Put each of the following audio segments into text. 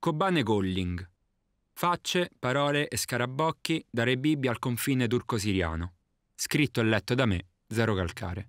Kobane Golling. Facce, parole e scarabocchi da Bibbia al confine turco-siriano. Scritto e letto da me, Zero Calcare.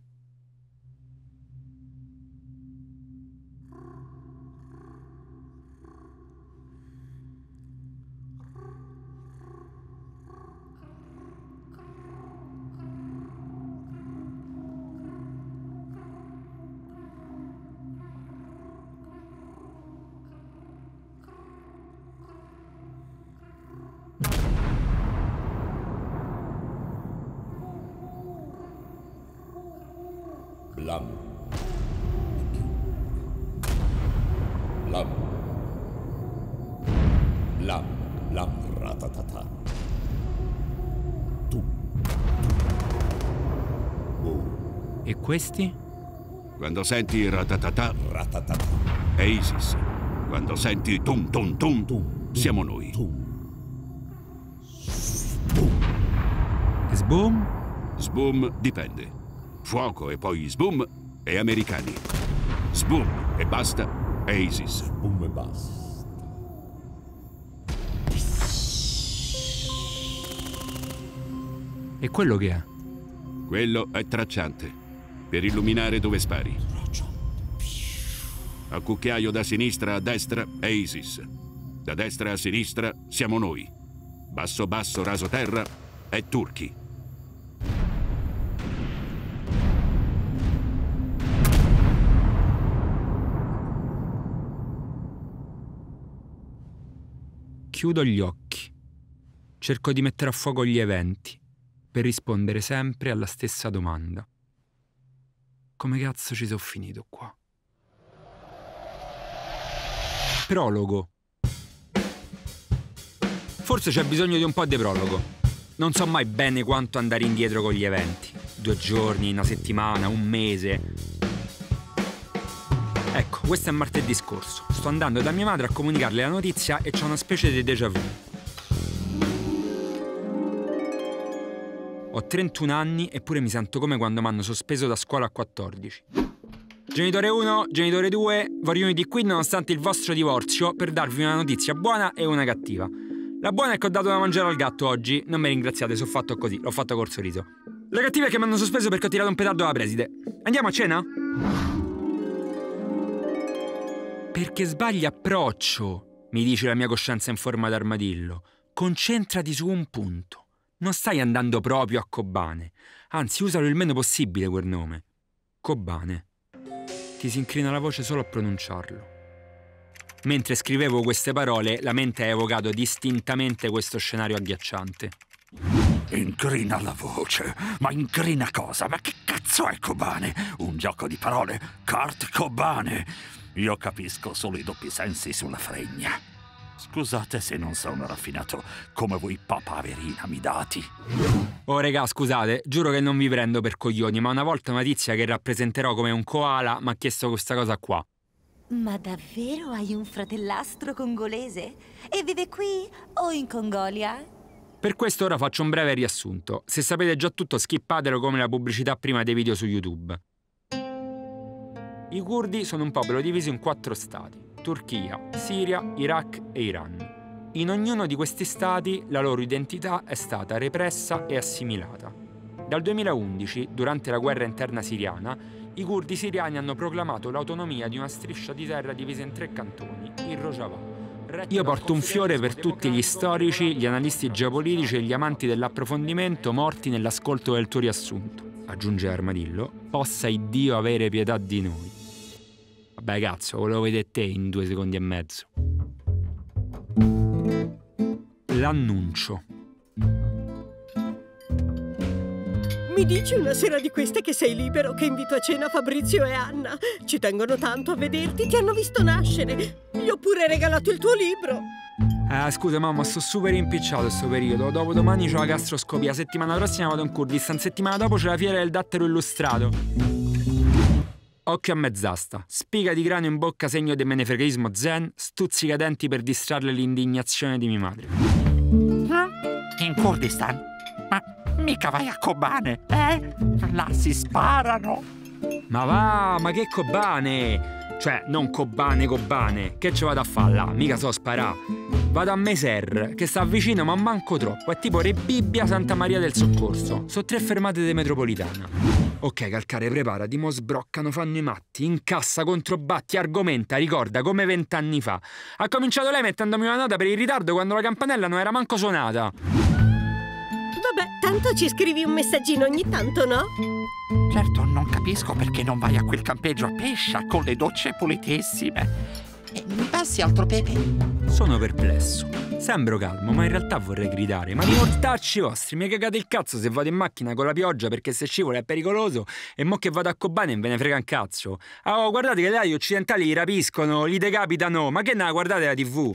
Questi? Quando senti ratatatà, ratatatà, è Isis. Quando senti tum tum tum, tum siamo noi. Tum. Sboom? Sboom dipende. Fuoco e poi sboom e americani. Sboom e basta è Isis. Sboom e basta. E quello che è? Quello è tracciante per illuminare dove spari. A cucchiaio da sinistra a destra è Isis. Da destra a sinistra siamo noi. Basso basso raso terra è Turchi. Chiudo gli occhi. Cerco di mettere a fuoco gli eventi per rispondere sempre alla stessa domanda come cazzo ci sono finito qua? Prologo. Forse c'è bisogno di un po' di prologo. Non so mai bene quanto andare indietro con gli eventi. Due giorni, una settimana, un mese. Ecco, questo è martedì scorso. Sto andando da mia madre a comunicarle la notizia e c'è una specie di déjà vu. Ho 31 anni eppure mi sento come quando mi hanno sospeso da scuola a 14. Genitore 1, genitore 2, vi riuniti qui nonostante il vostro divorzio per darvi una notizia buona e una cattiva. La buona è che ho dato da mangiare al gatto oggi, non mi ringraziate, sono fatto così, l'ho fatto col sorriso. La cattiva è che mi hanno sospeso perché ho tirato un petardo alla preside. Andiamo a cena? Perché sbagli approccio, mi dice la mia coscienza in forma d'armadillo. Concentrati su un punto. Non stai andando proprio a Kobane. Anzi, usalo il meno possibile quel nome. Kobane. Ti si incrina la voce solo a pronunciarlo. Mentre scrivevo queste parole, la mente ha evocato distintamente questo scenario agghiacciante. Incrina la voce, ma incrina cosa? Ma che cazzo è Kobane? Un gioco di parole? Kurt Kobane! Io capisco solo i doppi sensi sulla fregna. Scusate se non sono raffinato come voi papaverina mi dati. Oh regà, scusate, giuro che non vi prendo per coglioni, ma una volta una tizia che rappresenterò come un koala mi ha chiesto questa cosa qua. Ma davvero hai un fratellastro congolese? E vive qui o in Congolia? Per questo ora faccio un breve riassunto. Se sapete già tutto, skippatelo come la pubblicità prima dei video su YouTube. I kurdi sono un popolo diviso in quattro stati. Turchia, Siria, Iraq e Iran. In ognuno di questi stati la loro identità è stata repressa e assimilata. Dal 2011, durante la guerra interna siriana, i curdi siriani hanno proclamato l'autonomia di una striscia di terra divisa in tre cantoni, il Rojava. Io porto un fiore per tutti gli storici, gli analisti geopolitici e gli amanti dell'approfondimento morti nell'ascolto del tuo riassunto, aggiunge Armadillo, possa Iddio avere pietà di noi. Vabbè, cazzo, volevo vedere te in due secondi e mezzo. L'annuncio. Mi dici una sera di queste che sei libero che invito a cena Fabrizio e Anna. Ci tengono tanto a vederti, ti hanno visto nascere. Gli ho pure regalato il tuo libro. Eh, scusa mamma, sto super impicciato questo periodo. Dopo domani ho la gastroscopia, settimana prossima vado in Kurdistan, settimana dopo c'è la fiera del dattero illustrato. Occhio a mezz'asta, spiga di grano in bocca segno di menefreghismo zen, stuzzica denti per distrarre l'indignazione di mia madre. Hm? In Kurdistan? Ma mica vai a Kobane, eh? Là si sparano! Ma va, ma che Kobane? Cioè, non Kobane, Kobane. Che ci vado a fare là? Mica so sparà. Vado a Meser, che sta vicino ma manco troppo. È tipo Rebibbia Santa Maria del Soccorso. Sono tre fermate di metropolitana. Ok, calcare, prepara, di mo sbroccano, fanno i matti, incassa, controbatti, argomenta, ricorda come vent'anni fa. Ha cominciato lei mettendomi una nota per il ritardo quando la campanella non era manco suonata. Vabbè, tanto ci scrivi un messaggino ogni tanto, no? Certo, non capisco perché non vai a quel campeggio a pescia con le docce pulitissime. Eh, mi passi altro pepe? Sono perplesso. Sembro calmo, ma in realtà vorrei gridare. Ma di mortacci vostri, mi cagate il cazzo se vado in macchina con la pioggia perché se scivola è pericoloso e mo che vado a Kobane non ve ne frega un cazzo. Oh, guardate che là gli occidentali li rapiscono, li decapitano, ma che ne guardate la tv?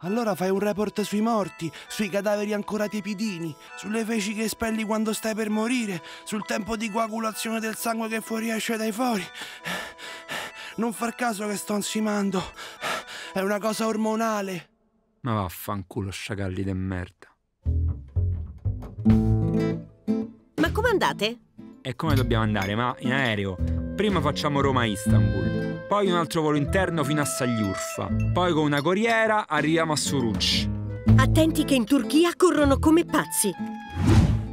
Allora fai un report sui morti, sui cadaveri ancora tiepidini, sulle feci che spelli quando stai per morire, sul tempo di coagulazione del sangue che fuoriesce dai fori. Non far caso che sto ansimando. È una cosa ormonale. Ma vaffanculo, sciacalli de merda. Ma come andate? E come dobbiamo andare? Ma in aereo. Prima facciamo Roma-Istanbul, poi un altro volo interno fino a Sagliurfa, poi con una corriera arriviamo a Suruc. Attenti che in Turchia corrono come pazzi.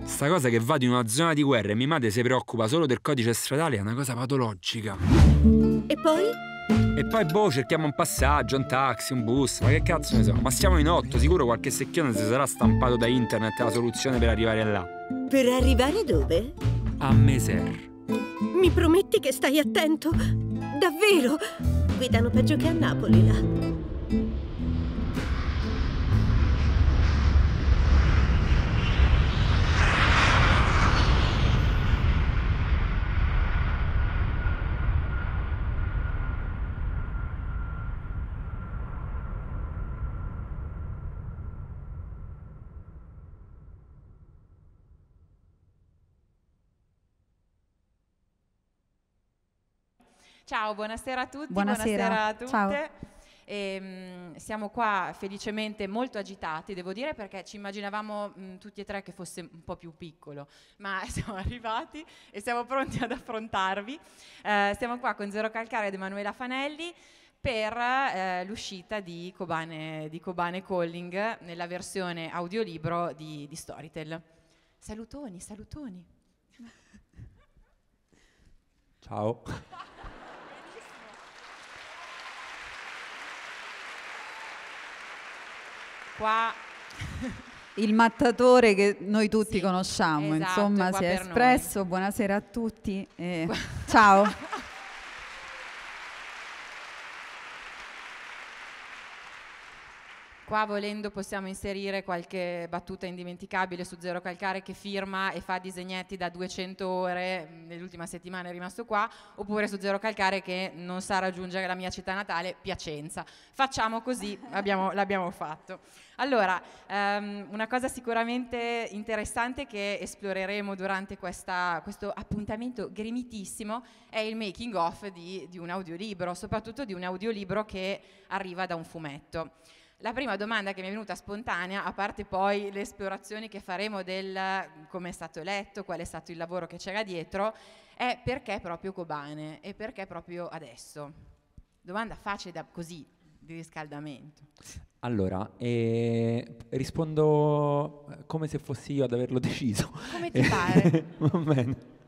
Sta cosa che vado in una zona di guerra e mia madre si preoccupa solo del codice stradale è una cosa patologica. E poi? E poi boh, cerchiamo un passaggio, un taxi, un bus, ma che cazzo ne so. Ma stiamo in otto, sicuro qualche secchione si sarà stampato da internet la soluzione per arrivare là. Per arrivare dove? A Meser. Mi prometti che stai attento? Davvero? Guidano peggio che a Napoli là. Ciao, buonasera a tutti, buonasera, buonasera a tutte. Ciao. E, mh, siamo qua felicemente molto agitati, devo dire, perché ci immaginavamo mh, mm, tutti e tre che fosse un po' più piccolo, ma siamo arrivati e siamo pronti ad affrontarvi. Eh, siamo qua con Zero Calcare ed Emanuela Fanelli per eh, l'uscita di Cobane, di Cobane, Calling nella versione audiolibro di, di Storytel. Salutoni, salutoni. Ciao. qua... Il mattatore che noi tutti sì, conosciamo, esatto, insomma, si è espresso. Noi. Buonasera a tutti. E... Ciao. qua volendo possiamo inserire qualche battuta indimenticabile su Zero Calcare che firma e fa disegnetti da 200 ore, mm, nell'ultima settimana è rimasto qua, oppure su Zero Calcare che non sa raggiungere la mia città natale, Piacenza. Facciamo così, l'abbiamo fatto. Allora, um, una cosa sicuramente interessante che esploreremo durante questa, questo appuntamento gremitissimo è il making of di, di un audiolibro, soprattutto di un audiolibro che arriva da un fumetto. La prima domanda che mi è venuta spontanea, a parte poi le esplorazioni che faremo del come è stato eletto, qual è stato il lavoro che c'era dietro, è perché proprio Kobane e perché proprio adesso? Domanda facile da così di riscaldamento. Allora, eh, rispondo eh, come se fossi io ad averlo deciso. Come ti pare? Va bene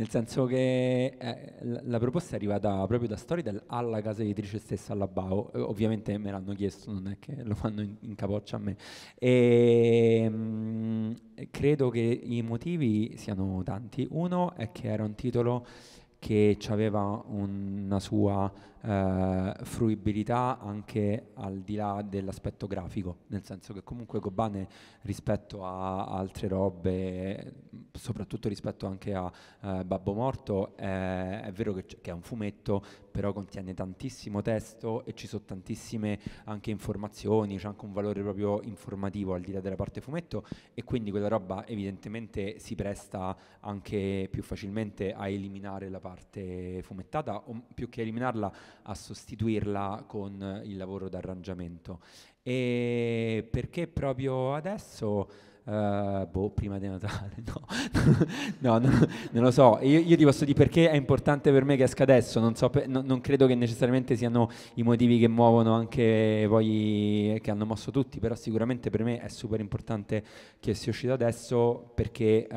nel senso che eh, la, la proposta è arrivata proprio da Storytel alla casa editrice stessa, alla BAO, eh, ovviamente me l'hanno chiesto, non è che lo fanno in, in capoccia a me, e, ehm, mh, credo che i motivi siano tanti, uno è che era un titolo che aveva una sua eh, fruibilità anche al di là dell'aspetto grafico, nel senso che comunque Kobane rispetto a altre robe, soprattutto rispetto anche a eh, Babbo Morto, eh, è vero che, che, è un fumetto, però contiene tantissimo testo e ci sono tantissime anche informazioni, c'è anche un valore proprio informativo al di là della parte fumetto e quindi quella roba evidentemente si presta anche più facilmente a eliminare la parte fumettata o più che eliminarla a sostituirla con il lavoro d'arrangiamento. E perché proprio adesso... Uh, boh, prima di Natale, no, no non, non, lo so. Io, io, ti posso dire perché è importante per me che esca adesso. Non, so, per, no, non credo che necessariamente siano i motivi che muovono anche poi, che hanno mosso tutti, però sicuramente per me è super importante che sia uscito adesso perché uh,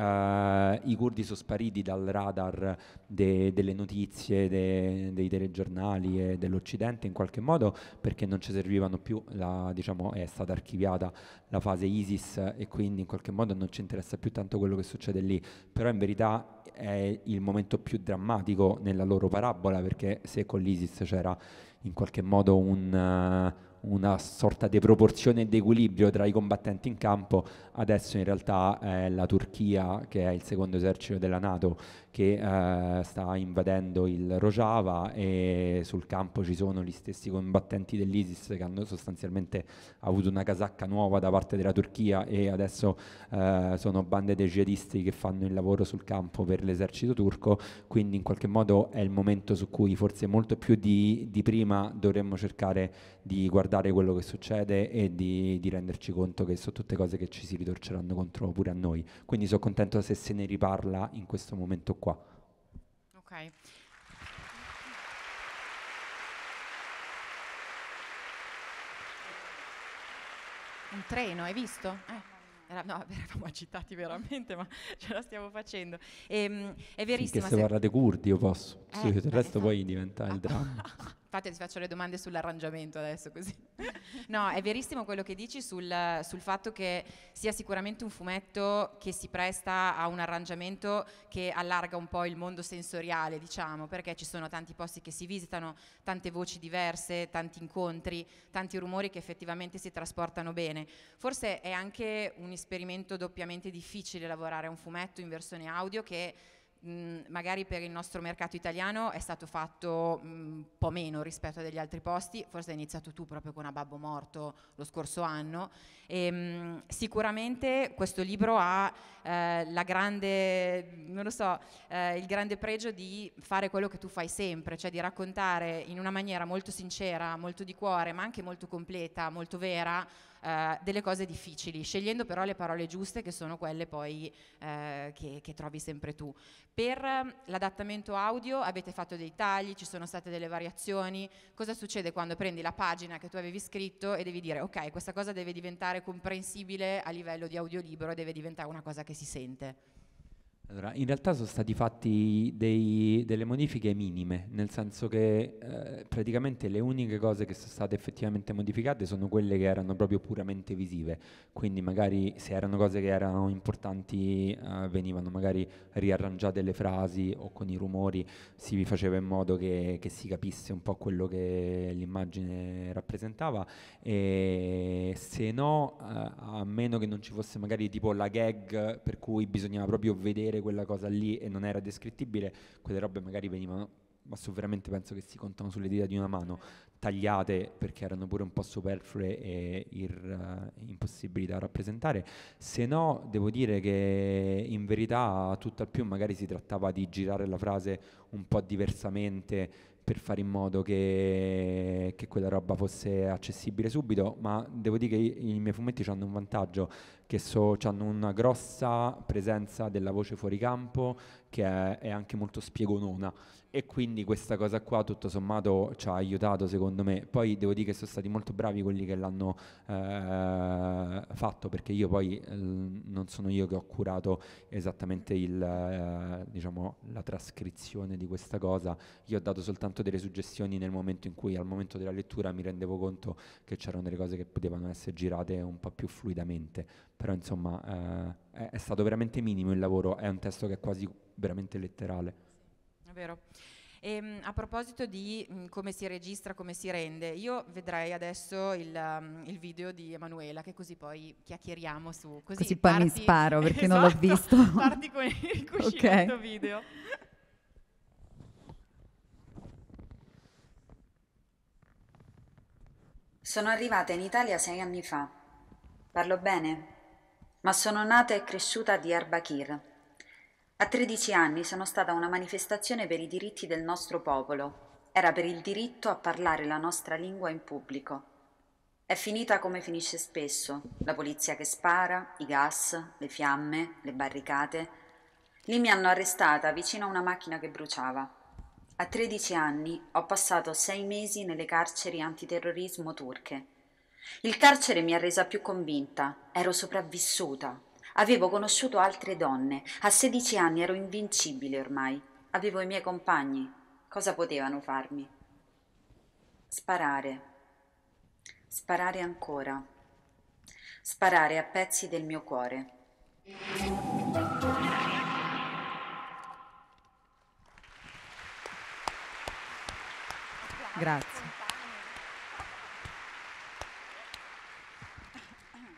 i curdi sono spariti dal radar de, delle notizie de, dei telegiornali e dell'Occidente in qualche modo perché non ci servivano più, la, diciamo, è stata archiviata la fase ISIS e quindi in qualche modo non ci interessa più tanto quello che succede lì, però in verità è il momento più drammatico nella loro parabola perché se con l'ISIS c'era in qualche modo un... Uh, una sorta di proporzione ed equilibrio tra i combattenti in campo, adesso in realtà è la Turchia, che è il secondo esercito della Nato, che eh, sta invadendo il Rojava e sul campo ci sono gli stessi combattenti dell'ISIS che hanno sostanzialmente avuto una casacca nuova da parte della Turchia e adesso eh, sono bande dei jihadisti che fanno il lavoro sul campo per l'esercito turco, quindi in qualche modo è il momento su cui forse molto più di, di prima dovremmo cercare di guardare guardare quello che succede e di, di, renderci conto che sono tutte cose che ci si ritorceranno contro pure a noi. Quindi sono contento se se ne riparla in questo momento qua. Ok. Un treno, hai visto? Eh no, eravamo agitati veramente, ma ce la stiamo facendo. E, ehm, è verissimo. Perché se, se parlate curdi io posso, eh, sì, il resto esatto. poi diventa il dramma. Infatti ti faccio le domande sull'arrangiamento adesso così. no, è verissimo quello che dici sul, sul, fatto che sia sicuramente un fumetto che si presta a un arrangiamento che allarga un po' il mondo sensoriale, diciamo, perché ci sono tanti posti che si visitano, tante voci diverse, tanti incontri, tanti rumori che effettivamente si trasportano bene. Forse è anche un esperimento doppiamente difficile lavorare a un fumetto in versione audio che mh, magari per il nostro mercato italiano è stato fatto un po' meno rispetto a degli altri posti, forse hai iniziato tu proprio con A Babbo Morto lo scorso anno. E, ehm, mh, sicuramente questo libro ha eh, grande, so, eh, il grande pregio di fare quello che tu fai sempre, cioè di raccontare in una maniera molto sincera, molto di cuore, ma anche molto completa, molto vera eh, delle cose difficili, scegliendo però le parole giuste che sono quelle poi eh, che, che, trovi sempre tu. Per ehm, l'adattamento audio avete fatto dei tagli, ci sono state delle variazioni, cosa succede quando prendi la pagina che tu avevi scritto e devi dire ok questa cosa deve diventare comprensibile a livello di audiolibro, deve diventare una cosa che si sente? Allora, in realtà sono stati fatti dei, delle modifiche minime, nel senso che eh, praticamente le uniche cose che sono state effettivamente modificate sono quelle che erano proprio puramente visive, quindi magari se erano cose che erano importanti eh, venivano magari riarrangiate le frasi o con i rumori si faceva in modo che, che si capisse un po' quello che l'immagine rappresentava e se no, eh, a meno che non ci fosse magari tipo la gag per cui bisognava proprio vedere vedere quella cosa lì e non era descrittibile, quelle robe magari venivano, ma so, veramente penso che si contano sulle dita di una mano, tagliate perché erano pure un po' superflue e ir, uh, impossibili da rappresentare, se no devo dire che in verità tutto al più magari si trattava di girare la frase un po' diversamente per fare in modo che, che, quella roba fosse accessibile subito, ma devo dire che i, i miei fumetti hanno un vantaggio, che so, hanno una grossa presenza della voce fuori campo che è, è anche molto spiegonona e quindi questa cosa qua tutto sommato ci ha aiutato secondo me poi devo dire che sono stati molto bravi quelli che l'hanno eh, fatto perché io poi eh, non sono io che ho curato esattamente il, eh, diciamo, la trascrizione di questa cosa io ho dato soltanto delle suggestioni nel momento in cui al momento della lettura mi rendevo conto che c'erano delle cose che potevano essere girate un po' più fluidamente però insomma eh, è, è stato veramente minimo il lavoro è un testo che è quasi veramente letterale vero. E, ehm, a proposito di mh, mm, come si registra, come si rende, io vedrei adesso il, um, il video di Emanuela, che così poi chiacchieriamo su. Così, così poi mi sparo perché esatto, non l'ho esatto, visto. Parti con il cuscinetto okay. video. Sono arrivata in Italia sei anni fa. Parlo bene, ma sono nata e cresciuta a Diyarbakir a 13 anni sono stata a una manifestazione per i diritti del nostro popolo. Era per il diritto a parlare la nostra lingua in pubblico. È finita come finisce spesso, la polizia che spara, i gas, le fiamme, le barricate. Lì mi hanno arrestata vicino a una macchina che bruciava. A 13 anni ho passato sei mesi nelle carceri antiterrorismo turche. Il carcere mi ha resa più convinta, ero sopravvissuta, Avevo conosciuto altre donne, a 16 anni ero invincibile ormai, avevo i miei compagni, cosa potevano farmi? Sparare, sparare ancora, sparare a pezzi del mio cuore. Grazie.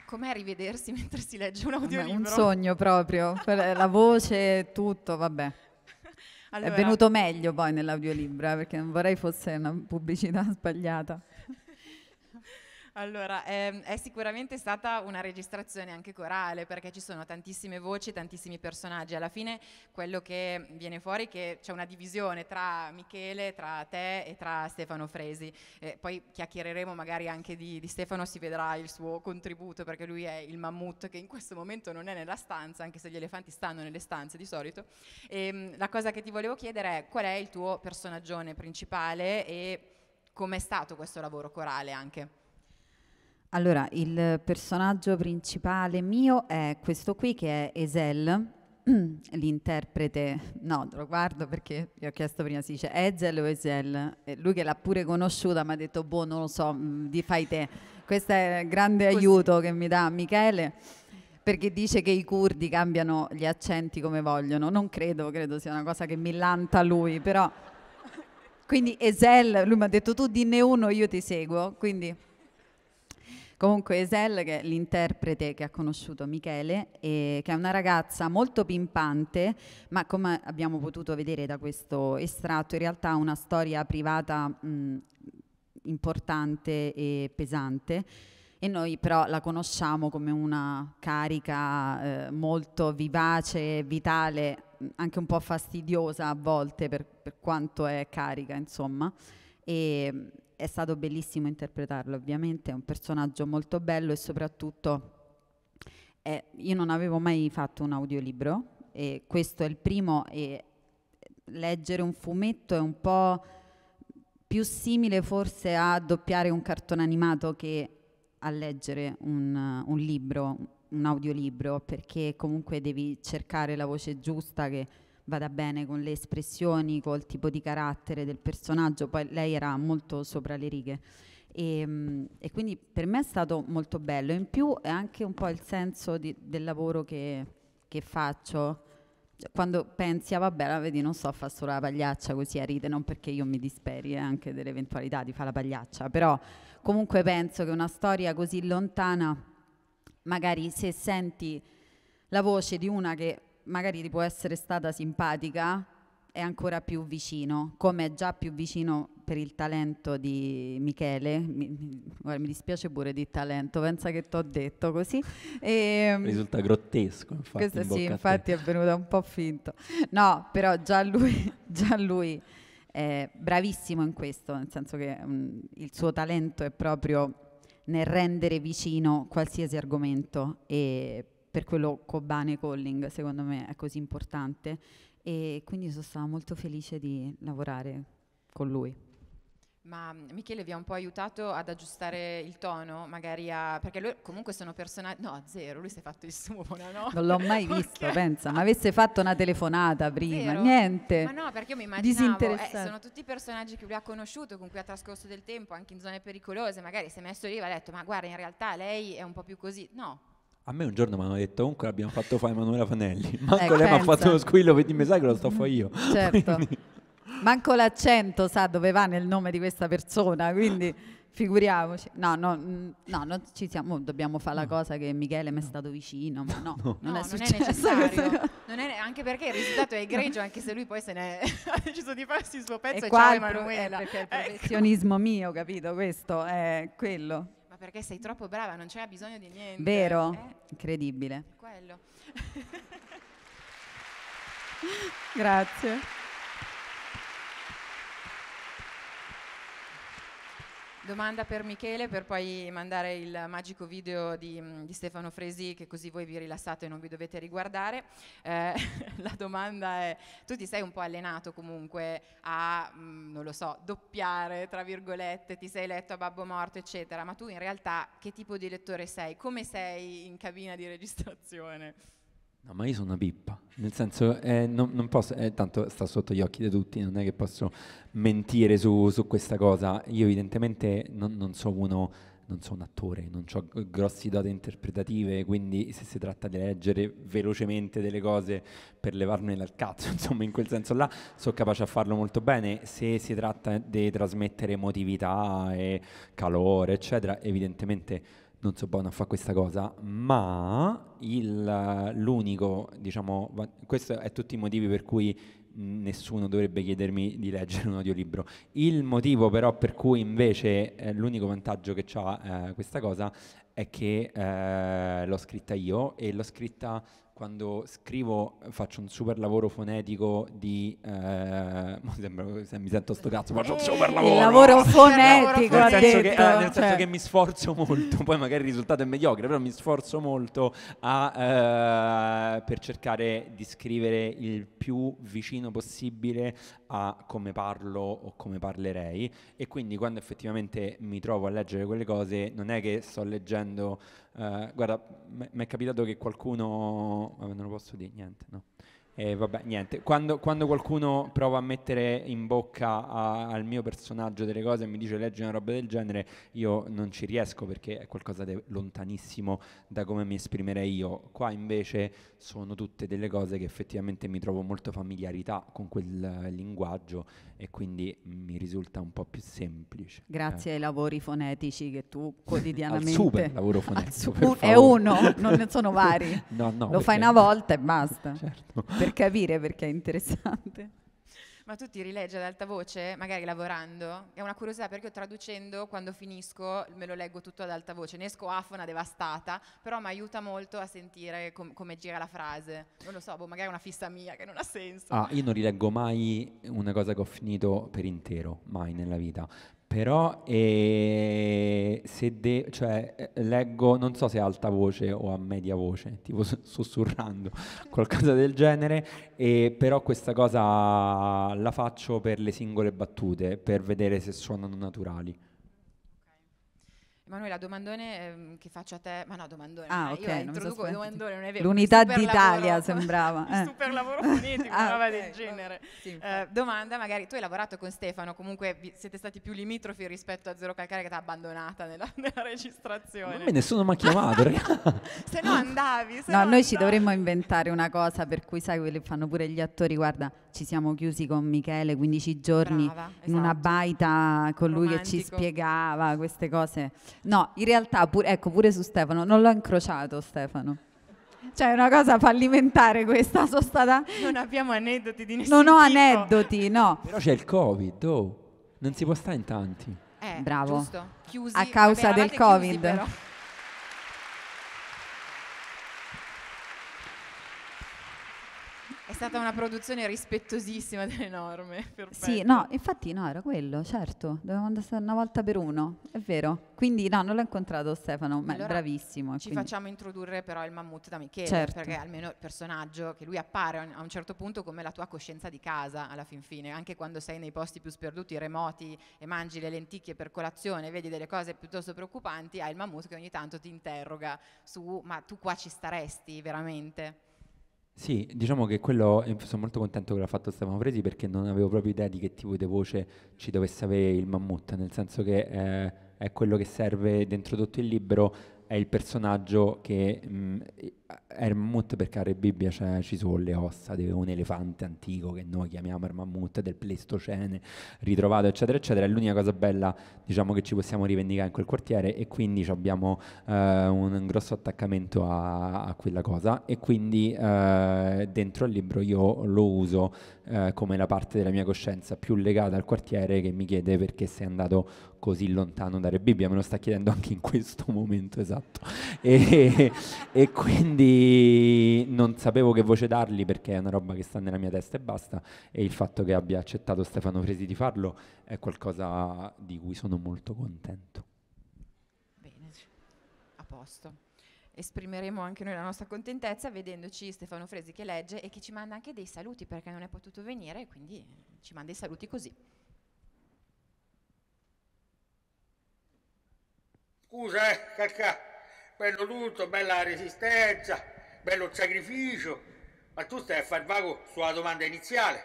Com'è rivedersi mentre si legge un audiolibro? Un sogno proprio, la voce, tutto, vabbè. Allora. È venuto meglio poi nell'audiolibro, eh, perché non vorrei fosse una pubblicità sbagliata. Allora, ehm, è sicuramente stata una registrazione anche corale perché ci sono tantissime voci, tantissimi personaggi. Alla fine quello che viene fuori è che c'è una divisione tra Michele, tra te e tra Stefano Fresi. Eh, poi chiacchiereremo magari anche di, di, Stefano, si vedrà il suo contributo perché lui è il mammut che in questo momento non è nella stanza, anche se gli elefanti stanno nelle stanze di solito. E, ehm, la cosa che ti volevo chiedere è qual è il tuo personaggio principale e com'è stato questo lavoro corale anche? Allora, il personaggio principale mio è questo qui che è Ezel, l'interprete, no, lo guardo perché gli ho chiesto prima, si dice Ezel o Ezel, lui che l'ha pure conosciuta mi ha detto, boh, non lo so, mm, di fai te. Questo è il grande Così. aiuto che mi dà Michele, perché dice che i curdi cambiano gli accenti come vogliono, non credo, credo sia una cosa che mi lanta lui, però... Quindi Ezel, lui mi ha detto tu dinne uno, io ti seguo, quindi Comunque Esel, che è l'interprete che ha conosciuto Michele, che è una ragazza molto pimpante, ma come abbiamo potuto vedere da questo estratto, in realtà ha una storia privata mh, importante e pesante e noi però la conosciamo come una carica eh, molto vivace, vitale, anche un po' fastidiosa a volte per, per quanto è carica, insomma. E, è stato bellissimo interpretarlo, ovviamente è un personaggio molto bello e soprattutto eh, io non avevo mai fatto un audiolibro e questo è il primo e leggere un fumetto è un po' più simile forse a doppiare un cartone animato che a leggere un, un libro, un audiolibro, perché comunque devi cercare la voce giusta che vada bene con le espressioni, col tipo di carattere del personaggio, poi lei era molto sopra le righe. E, ehm, e quindi per me è stato molto bello, in più è anche un po' il senso di, del lavoro che, che faccio, cioè, quando pensi, ah vabbè, la vedi, non so, fa solo la pagliaccia così a ride, non perché io mi disperi eh, anche dell'eventualità di fare la pagliaccia, però comunque penso che una storia così lontana, magari se senti la voce di una che magari ti può essere stata simpatica è ancora più vicino, come è già più vicino per il talento di Michele, mi, guarda, mi dispiace pure di talento, pensa che ti ho detto così. E, ehm, Risulta grottesco, infatti. Questo, in sì, infatti è venuto un po' finto. No, però già lui, già lui è bravissimo in questo, nel senso che mh, mm, il suo talento è proprio nel rendere vicino qualsiasi argomento e per quello Cobane Calling secondo me è così importante e quindi sono stata molto felice di lavorare con lui. Ma Michele vi ha un po' aiutato ad aggiustare il tono, magari a, perché lui comunque sono personaggi, no, zero, lui si è fatto il suo, buonanotte. Non l'ho mai visto, okay. pensa, ma avesse fatto una telefonata prima, zero. niente. Ma no, perché io mi immaginavo, eh, sono tutti personaggi che lui ha conosciuto, con cui ha trascorso del tempo, anche in zone pericolose, magari si è messo lì e ha detto, ma guarda, in realtà lei è un po' più così. No, a me un giorno mi hanno detto comunque l'abbiamo fatto fare Emanuela Fanelli. Eh, Manco eh, lei mi ha fatto lo squillo, quindi mi sa che lo sto a fare io. Certo. Quindi... Manco l'accento sa dove va nel nome di questa persona, quindi figuriamoci. No, no, no non ci siamo, oh, dobbiamo fare la cosa che Michele mi è stato vicino, ma no, no. non, no, è, non è necessario. Non è, anche perché il risultato è egregio, anche se lui poi se ne ha deciso di farsi il suo pezzo e, e qua ciao Emanuela. Pro- eh, è perché è il ecco. professionismo ecco. mio, capito? Questo è quello. Ma perché sei troppo brava, non c'era bisogno di niente. Vero? Eh? Incredibile. Quello. Grazie. Domanda per Michele per poi mandare il magico video di, mm, di, Stefano Fresi che così voi vi rilassate e non vi dovete riguardare. Eh, la domanda è, tu ti sei un po' allenato comunque a, mm, non lo so, doppiare, tra virgolette, ti sei letto a babbo morto, eccetera, ma tu in realtà che tipo di lettore sei? Come sei in cabina di registrazione? No, ma io sono una pippa, nel senso, eh, non, non, posso, eh, tanto sta sotto gli occhi di tutti, non è che posso mentire su, su questa cosa. Io evidentemente non, non, so uno, non so un attore, non ho grossi doti interpretative, quindi se si tratta di leggere velocemente delle cose per levarmene dal cazzo, insomma, in quel senso là, sono capace a farlo molto bene. Se si tratta di trasmettere emotività e calore, eccetera, evidentemente non so buono boh, a fare questa cosa, ma il, l'unico, diciamo, questo è tutti i motivi per cui nessuno dovrebbe chiedermi di leggere un audiolibro. Il motivo però per cui invece eh, l'unico vantaggio che ha eh, questa cosa è che eh, l'ho scritta io e l'ho scritta quando scrivo faccio un super lavoro fonetico di eh, sembra, se mi sento sto cazzo faccio un eh, super lavoro il lavoro fonetico nel, senso che, eh, nel cioè. senso, che, mi cioè. sforzo molto poi magari il risultato è mediocre però mi sforzo molto a, eh, per cercare di scrivere il più vicino possibile a come parlo o come parlerei e quindi quando effettivamente mi trovo a leggere quelle cose non è che sto leggendo eh, guarda, mi è capitato che qualcuno... Vabbè, non lo posso dire, niente, no. E vabbè, niente. Quando, quando, qualcuno prova a mettere in bocca a, al mio personaggio delle cose e mi dice leggi una roba del genere, io non ci riesco perché è qualcosa di lontanissimo da come mi esprimerei io. Qua invece sono tutte delle cose che effettivamente mi trovo molto familiarità con quel linguaggio e quindi mi risulta un po' più semplice. Grazie eh. ai lavori fonetici che tu quotidianamente... al super lavoro fonetico. Su- è uno, non ne sono vari. no, no, Lo perché... fai una volta e basta. Certo per capire perché è interessante. Ma tu ti rileggi ad alta voce, magari lavorando? È una curiosità perché io traducendo, quando finisco, me lo leggo tutto ad alta voce. Ne esco afona, devastata, però mi aiuta molto a sentire com- come gira la frase. Non lo so, boh, magari è una fissa mia che non ha senso. Ah, io non rileggo mai una cosa che ho finito per intero, mai nella vita. Però eh, se de- cioè, eh, leggo, non so se a alta voce o a media voce, tipo sussurrando, qualcosa del genere, eh, però questa cosa la faccio per le singole battute, per vedere se suonano naturali. Emanuela, domandone ehm, che faccio a te, ma no, domandone, ah, okay, io non introduco domandone, non è vero. L'unità d'Italia lavoro, sembrava. Eh. super lavoro politico, ah, una roba okay, del genere. Sì, eh, domanda, magari tu hai lavorato con Stefano, comunque vi, siete stati più limitrofi rispetto a Zero Calcare che ti ha abbandonata nella, nella, registrazione. Non me nessuno mi ha chiamato, Se no andavi. Se no, no noi ci dovremmo inventare una cosa per cui sai quelle fanno pure gli attori, guarda, ci siamo chiusi con Michele 15 giorni Brava, esatto. in una esatto. baita con Romantico. lui che ci spiegava queste cose. No, in realtà, pure, ecco, pure su Stefano, non l'ho incrociato Stefano. Cioè, è una cosa fallimentare questa, sono stata... Non abbiamo aneddoti di nessuno. Non ho tipo. aneddoti, no. Però c'è il Covid, oh. Non si può stare in tanti. Eh, Bravo. Giusto. Chiusi. A causa Vabbè, del Covid. Chiusi, stata una produzione rispettosissima delle norme. Perfetto. Sì, no, infatti no, era quello, certo, dovevamo andare una volta per uno, è vero. Quindi no, non l'ho incontrato Stefano, ma allora, è bravissimo. Ci quindi. facciamo introdurre però il mammut da Michele, certo. perché almeno il personaggio che lui appare a un certo punto come la tua coscienza di casa alla fin fine, anche quando sei nei posti più sperduti, remoti e mangi le lenticchie per colazione, vedi delle cose piuttosto preoccupanti, hai il mammut che ogni tanto ti interroga su ma tu qua ci staresti veramente? Sì, diciamo che quello, eh, sono molto contento che l'ha fatto Stefano Presi perché non avevo proprio idea di che tipo di voce ci dovesse avere il mammut, nel senso che eh, è quello che serve dentro tutto il libro è il personaggio che mh, è il mammut perché a Bibbia cioè, ci sono le ossa di un elefante antico che noi chiamiamo il mammut del Pleistocene ritrovato eccetera eccetera è l'unica cosa bella diciamo che ci possiamo rivendicare in quel quartiere e quindi abbiamo eh, un, un grosso attaccamento a, a, quella cosa e quindi eh, dentro al libro io lo uso eh, come la parte della mia coscienza più legata al quartiere che mi chiede perché sei andato così lontano dare Bibbia, me lo sta chiedendo anche in questo momento esatto. E, e, quindi non sapevo che voce dargli perché è una roba che sta nella mia testa e basta. E il fatto che abbia accettato Stefano Fresi di farlo è qualcosa di cui sono molto contento. Bene, a posto esprimeremo anche noi la nostra contentezza vedendoci Stefano Fresi che legge e che ci manda anche dei saluti perché non è potuto venire e quindi ci manda i saluti così. Scusa, eh, cacca, bello tutto, bella resistenza, bello sacrificio, ma tu stai a far vago sulla domanda iniziale.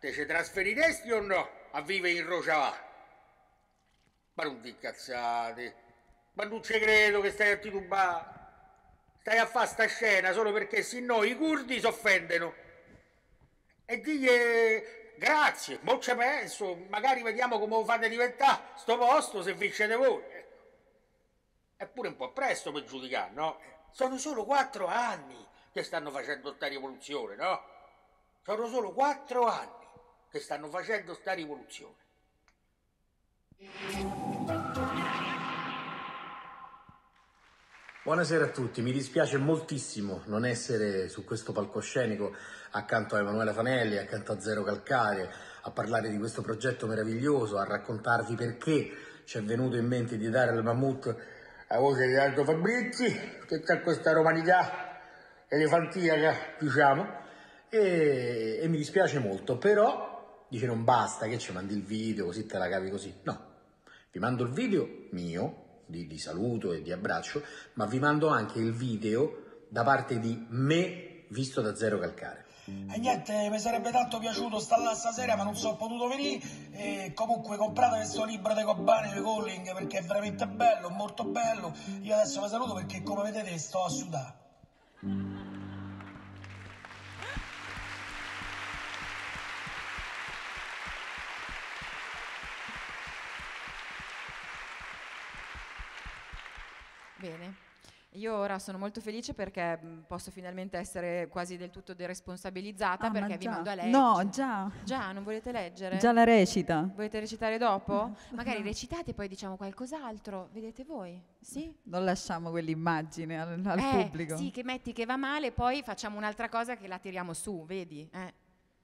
Te ci trasferiresti o no a vivere in Rojava? Ma non ti incazzate. ma non ci credo che stai a titubare. Stai a fare sta scena solo perché se no i curdi si offendono. E digli grazie, mo ci penso, magari vediamo come fate diventare sto posto se vincete voi è pure un po' presto per giudicare, no? Sono solo quattro anni che stanno facendo sta rivoluzione, no? Sono solo quattro anni che stanno facendo sta rivoluzione. Buonasera a tutti, mi dispiace moltissimo non essere su questo palcoscenico accanto a Emanuela Fanelli, accanto a Zero Calcare, a parlare di questo progetto meraviglioso, a raccontarvi perché ci è venuto in mente di dare al Mammut la voce di Aldo Fabrizi, tutta questa romanità elefantiaca, diciamo, e, e mi dispiace molto, però dice non basta che ci mandi il video così te la cavi così, no, vi mando il video mio, di, di, saluto e di abbraccio, ma vi mando anche il video da parte di me visto da Zero Calcare. E niente, mi sarebbe tanto piaciuto stare là stasera, ma non sono potuto venire. E comunque comprate questo libro di Cobbani di Colling perché è veramente bello, molto bello. Io adesso vi saluto perché come vedete sto a sudare. Bene. Io ora sono molto felice perché mm, posso finalmente essere quasi del tutto deresponsabilizzata ah, perché vi mando a leggere. No, già. Già, non volete leggere? Già la recita. Volete recitare dopo? Magari recitate e poi diciamo qualcos'altro, vedete voi. Sì? Non lasciamo quell'immagine al, al eh, pubblico. Sì, che metti che va male, e poi facciamo un'altra cosa che la tiriamo su, vedi? Eh,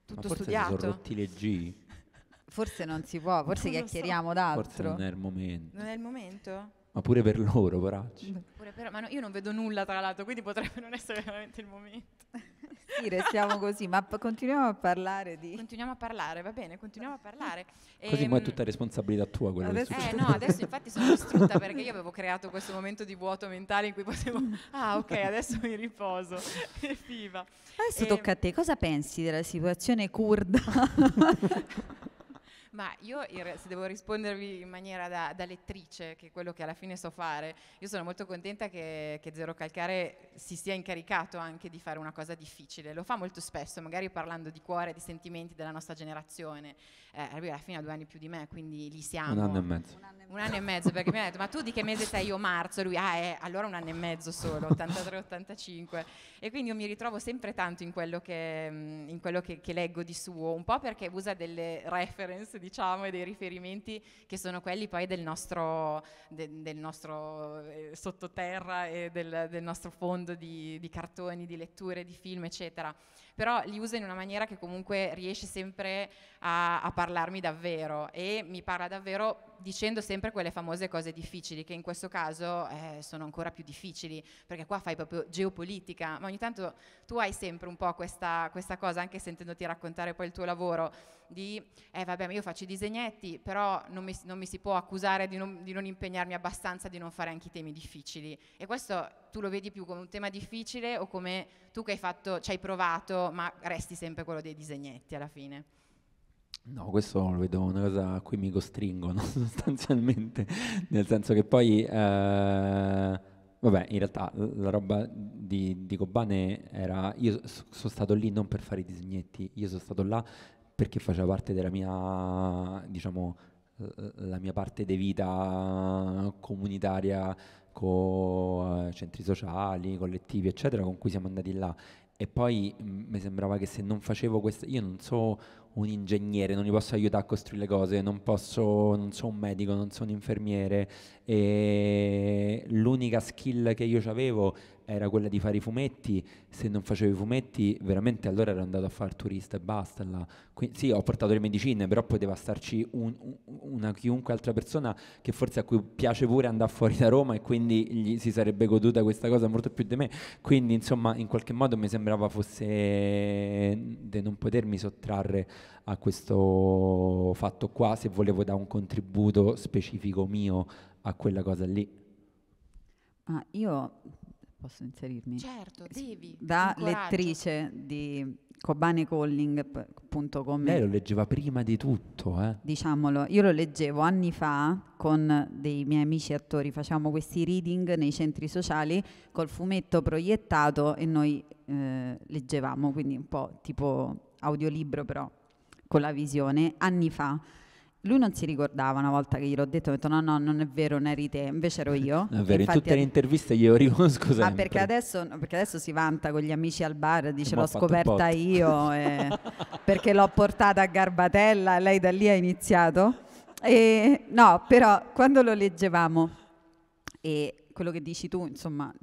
tutto forse studiato. Forse sono rotti le G. Forse non si può, forse non chiacchieriamo so. d'altro. Forse non è il momento. Non è il momento? Ma pure per loro, poracci. Pure per, ma no, io non vedo nulla tra l'altro, quindi potrebbe non essere veramente il momento. sì, restiamo così, ma p- continuiamo a parlare di... Continuiamo a parlare, va bene, continuiamo a parlare. Così ma ehm, è tutta responsabilità tua quella adesso... Eh no, adesso infatti sono distrutta perché io avevo creato questo momento di vuoto mentale in cui potevo... Ah ok, adesso mi riposo. Viva. Adesso ehm... tocca a te, cosa pensi della situazione kurda? Ma io se devo rispondervi in maniera da, da, lettrice, che è quello che alla fine so fare, io sono molto contenta che, che, Zero Calcare si sia incaricato anche di fare una cosa difficile. Lo fa molto spesso, magari parlando di cuore, di sentimenti della nostra generazione. Eh, lui alla fine ha due anni più di me, quindi lì siamo. Un anno e mezzo. Un anno e mezzo, anno e mezzo perché mi ha detto, ma tu di che mese sei? Io marzo. Lui, ah, eh, allora un anno e mezzo solo, 83-85. E quindi io mi ritrovo sempre tanto in quello che, mm, in quello che, che leggo di suo, un po' perché usa delle reference diciamo, e dei riferimenti che sono quelli poi del nostro, de, del nostro eh, sottoterra e del, del nostro fondo di, di, cartoni, di letture, di film, eccetera. Però li usa in una maniera che comunque riesce sempre a, a parlarmi davvero e mi parla davvero dicendo sempre quelle famose cose difficili, che in questo caso eh, sono ancora più difficili, perché qua fai proprio geopolitica, ma ogni tanto tu hai sempre un po' questa, questa cosa, anche sentendoti raccontare poi il tuo lavoro, di, eh vabbè, ma io faccio i disegnetti, però non mi, non mi si può accusare di non, di non, impegnarmi abbastanza, di non fare anche i temi difficili. E questo tu lo vedi più come un tema difficile o come tu che hai fatto, ci hai provato, ma resti sempre quello dei disegnetti alla fine? No, questo lo vedo una cosa a cui mi costringono sostanzialmente, nel senso che poi, eh, vabbè, in realtà la roba di, di Kobane era, io sono stato lì non per fare i disegnetti, io sono stato là perché faceva parte della mia, diciamo, la mia parte di vita comunitaria con eh, centri sociali, collettivi, eccetera, con cui siamo andati là. E poi mh, mi sembrava che se non facevo questo, io non so un ingegnere, non li posso aiutare a costruire le cose, non, posso, non sono un medico, non sono un infermiere. E l'unica skill che io avevo era quella di fare i fumetti, se non facevo i fumetti veramente allora ero andato a fare turista e basta. Quindi, sì, ho portato le medicine, però poteva starci un, una chiunque altra persona che forse a cui piace pure andare fuori da Roma e quindi gli si sarebbe goduta questa cosa molto più di me. Quindi insomma in qualche modo mi sembrava fosse di non potermi sottrarre a questo fatto qua se volevo dare un contributo specifico mio a quella cosa lì. Ah, io posso inserirmi? Certo, devi. Da lettrice di cobanecalling.com. Lei lo leggeva prima di tutto, eh? Diciamolo, io lo leggevo anni fa con dei miei amici attori, facevamo questi reading nei centri sociali col fumetto proiettato e noi eh, leggevamo, quindi un po' tipo audiolibro però con la visione, anni fa lui non si ricordava una volta che gliel'ho detto, ho detto no, no, non è vero, non eri te, invece ero io. È vero, in tutte le interviste glielo riconosco ah, sempre. Ah, perché adesso, perché adesso, si vanta con gli amici al bar, dice l'ho scoperta io, eh, perché l'ho portata a Garbatella e lei da lì ha iniziato. E, no, però quando lo leggevamo e quello che dici tu, insomma,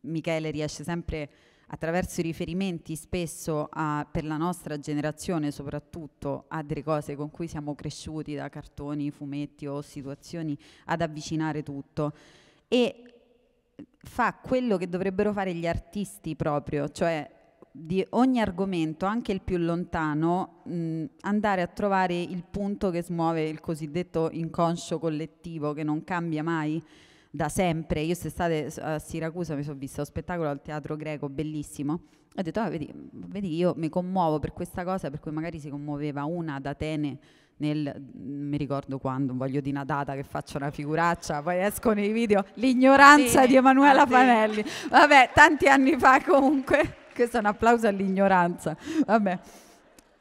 Michele riesce sempre attraverso i riferimenti spesso a, per la nostra generazione soprattutto a delle cose con cui siamo cresciuti da cartoni, fumetti o situazioni ad avvicinare tutto e fa quello che dovrebbero fare gli artisti proprio, cioè di ogni argomento, anche il più lontano, mh, andare a trovare il punto che smuove il cosiddetto inconscio collettivo che non cambia mai da sempre. Io quest'estate a Siracusa mi sono vista lo spettacolo al Teatro Greco, bellissimo. Ho detto, ah, vedi, vedi, io mi commuovo per questa cosa, per cui magari si commuoveva una ad Atene nel, mi ricordo quando, voglio di una data che faccio una figuraccia, poi escono i video, l'ignoranza Atene, di Emanuela Atene. Panelli. Vabbè, tanti anni fa comunque, questo è un applauso all'ignoranza. Vabbè.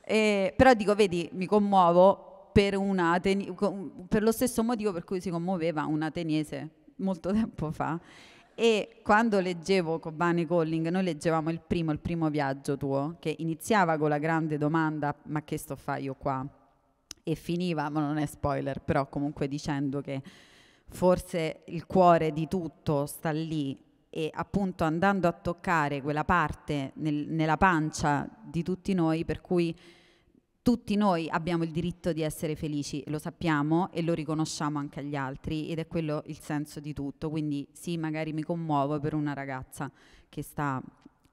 Eh, però dico, vedi, mi commuovo per, una, per lo stesso motivo per cui si commuoveva un ateniese molto tempo fa e quando leggevo Kobani Calling, noi leggevamo il primo, il primo viaggio tuo, che iniziava con la grande domanda, ma che sto fa io qua? E finiva, ma non è spoiler, però comunque dicendo che forse il cuore di tutto sta lì e appunto andando a toccare quella parte nel, nella pancia di tutti noi per cui tutti noi abbiamo il diritto di essere felici, lo sappiamo e lo riconosciamo anche agli altri ed è quello il senso di tutto. Quindi sì, magari mi commuovo per una ragazza che sta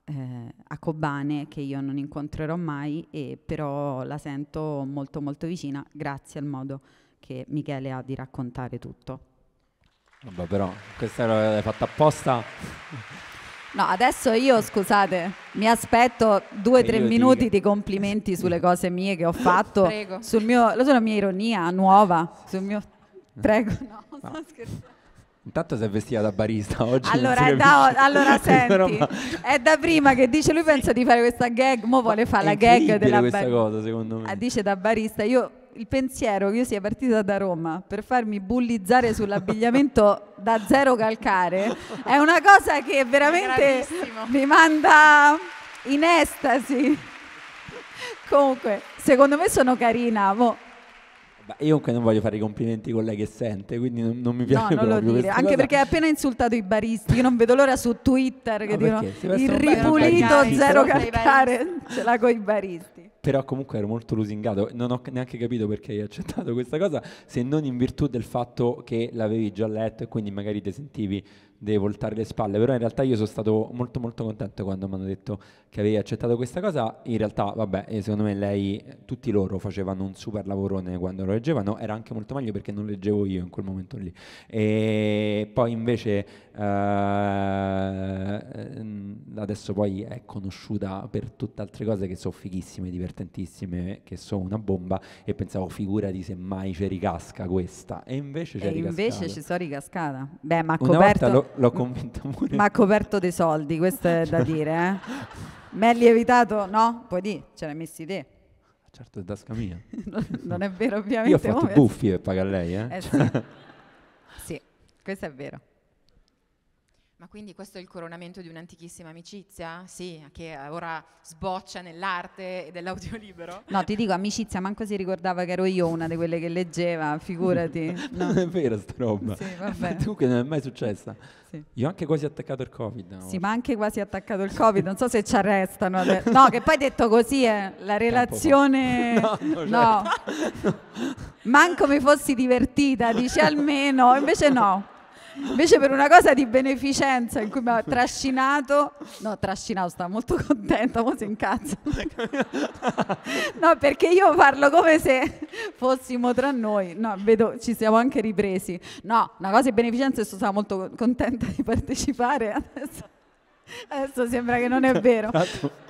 eh, a Kobane, che io non incontrerò mai, però la sento molto molto vicina grazie al modo che Michele ha di raccontare tutto. Vabbè però, questa l'hai fatta apposta. No, adesso io, scusate, mi aspetto due o eh, tre minuti dica. di complimenti sulle cose mie che ho fatto, prego. sul mio, la mia ironia nuova, sul mio... Prego, no, no. sto scherzando. Intanto si è vestita da barista oggi. Allora, è da, allora senti, è da prima che dice lui pensa di fare questa gag, mo vuole fare la gag della barista. cosa secondo me. Ah, dice da barista, io il pensiero che io sia partita da Roma per farmi bullizzare sull'abbigliamento da zero calcare è una cosa che veramente mi manda in estasi. Comunque, secondo me sono carina. Mo. io comunque non voglio fare i complimenti con lei che sente, quindi non, non mi piace no, non Anche cosa. perché ha appena insultato i baristi, io non vedo l'ora su Twitter che no, dicono il ripulito zero calcare, ce l'ha con i baristi però comunque ero molto lusingato, non ho neanche capito perché hai accettato questa cosa, se non in virtù del fatto che l'avevi già letto e quindi magari ti sentivi deve voltare le spalle, però in realtà io sono stato molto molto contento quando mi hanno detto che avevi accettato questa cosa, in realtà vabbè eh, secondo me lei, tutti loro facevano un super lavorone quando lo leggevano, era anche molto meglio perché non leggevo io in quel momento lì, e poi invece eh, adesso poi è conosciuta per tutte altre cose che sono fighissime, divertentissime, che sono una bomba e pensavo figurati se mai ci ricasca questa, e invece ci sono ricascata, beh ma coperto l'ho convinto pure. Ma ha coperto dei soldi, questo è da dire, eh? Me lievitato? No, puoi dire, ce l'hai messi te. Certo, è tasca mia. non, è vero, ovviamente. Io ho fatto buffi e paga lei, eh? eh sì. sì, questo è vero. Ma quindi questo è il coronamento di un'antichissima amicizia? Sì, che eh, ora sboccia nell'arte dell'audiolibero. No, ti dico amicizia, manco si ricordava che ero io una di quelle che leggeva, figurati. No. non è vera sta roba. Sì, vabbè. Comunque non è mai successa. Sì. Io ho anche quasi attaccato il Covid. Sì, ma anche quasi attaccato il Covid, non so se ci arrestano. Adesso. No, che poi detto così è eh, la relazione... No, no, Certo. no. Manco mi fossi divertita, dici almeno, invece no. Invece per una cosa di beneficenza in cui mi ha trascinato, no, trascinato, sta molto contenta, ora si incazza. no, perché io parlo come se fossimo tra noi. No, vedo, ci siamo anche ripresi. No, una cosa di beneficenza e sono stata molto contenta di partecipare. Adesso, adesso sembra che non è vero. Esatto.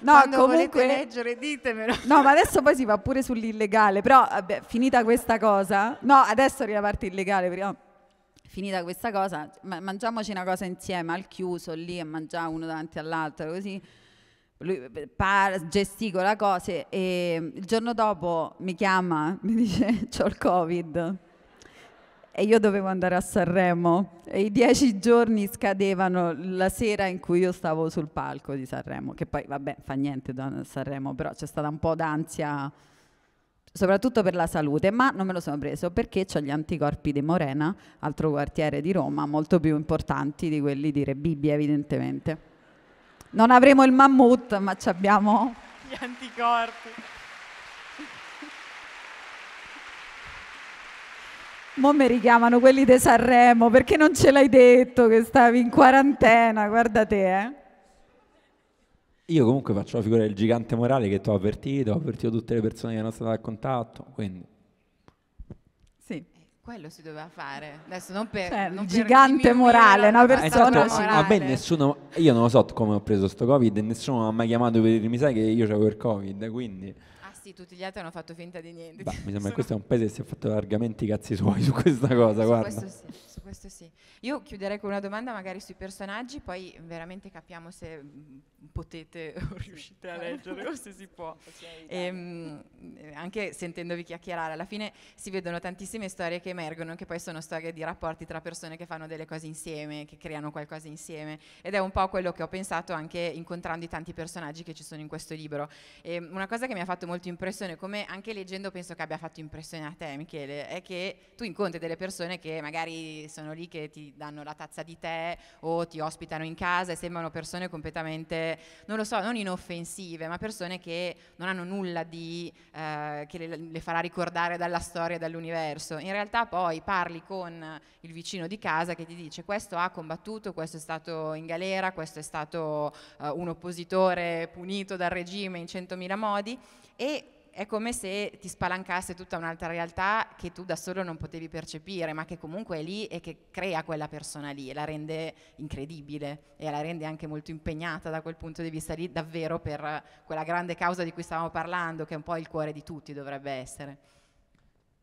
No, Quando comunque, leggere ditemelo. No, ma adesso poi si va pure sull'illegale, però vabbè, finita questa cosa. No, adesso arriva la parte illegale, prima finita questa cosa, ma mangiamoci una cosa insieme al chiuso lì e mangiamo uno davanti all'altro così. Lui par- gesticola cose e il giorno dopo mi chiama, mi dice ho il covid e io dovevo andare a Sanremo e i dieci giorni scadevano la sera in cui io stavo sul palco di Sanremo, che poi vabbè fa niente da Sanremo, però c'è stata un po' d'ansia soprattutto per la salute, ma non me lo sono preso perché ho gli anticorpi di Morena, altro quartiere di Roma, molto più importanti di quelli di Rebibbia evidentemente. Non avremo il mammut, ma abbiamo gli anticorpi. Mo mi richiamano quelli di Sanremo perché non ce l'hai detto che stavi in quarantena, guarda te, eh. Io comunque faccio la figura del gigante morale che ti ho avvertito, ho avvertito tutte le persone che erano state a contatto, quindi... Sì. Eh, quello si doveva fare, adesso non per... Cioè, non gigante per morale, una persona... Esatto, morale. A me nessuno, io non lo so come ho preso sto covid e nessuno mi ha mai chiamato per dirmi sai che io avevo il covid, quindi... Ah sì, tutti gli altri hanno fatto finta di niente. Bah, mi sembra che questo è un paese che si è fatto largamente i cazzi suoi su questa cosa, su Questo sì, su questo sì. Io chiuderei con una domanda magari sui personaggi, poi veramente capiamo se potete o riuscite a leggere o se si può. E, ehm, anche sentendovi chiacchierare, alla fine si vedono tantissime storie che emergono, che poi sono storie di rapporti tra persone che fanno delle cose insieme, che creano qualcosa insieme ed è un po' quello che ho pensato anche incontrando i tanti personaggi che ci sono in questo libro. E ehm, una cosa che mi ha fatto molto impressione, come anche leggendo penso che abbia fatto impressione a te Michele, è che tu incontri delle persone che magari sono lì che ti danno la tazza di tè o ti ospitano in casa e sembrano persone completamente non lo so, non inoffensive, ma persone che non hanno nulla di, eh, che le, le, farà ricordare dalla storia, dall'universo. In realtà poi parli con il vicino di casa che ti dice questo ha combattuto, questo è stato in galera, questo è stato eh, un oppositore punito dal regime in centomila modi e è come se ti spalancasse tutta un'altra realtà che tu da solo non potevi percepire, ma che comunque è lì e che crea quella persona lì e la rende incredibile e la rende anche molto impegnata da quel punto di vista lì davvero per quella grande causa di cui stavamo parlando, che è un po' il cuore di tutti dovrebbe essere.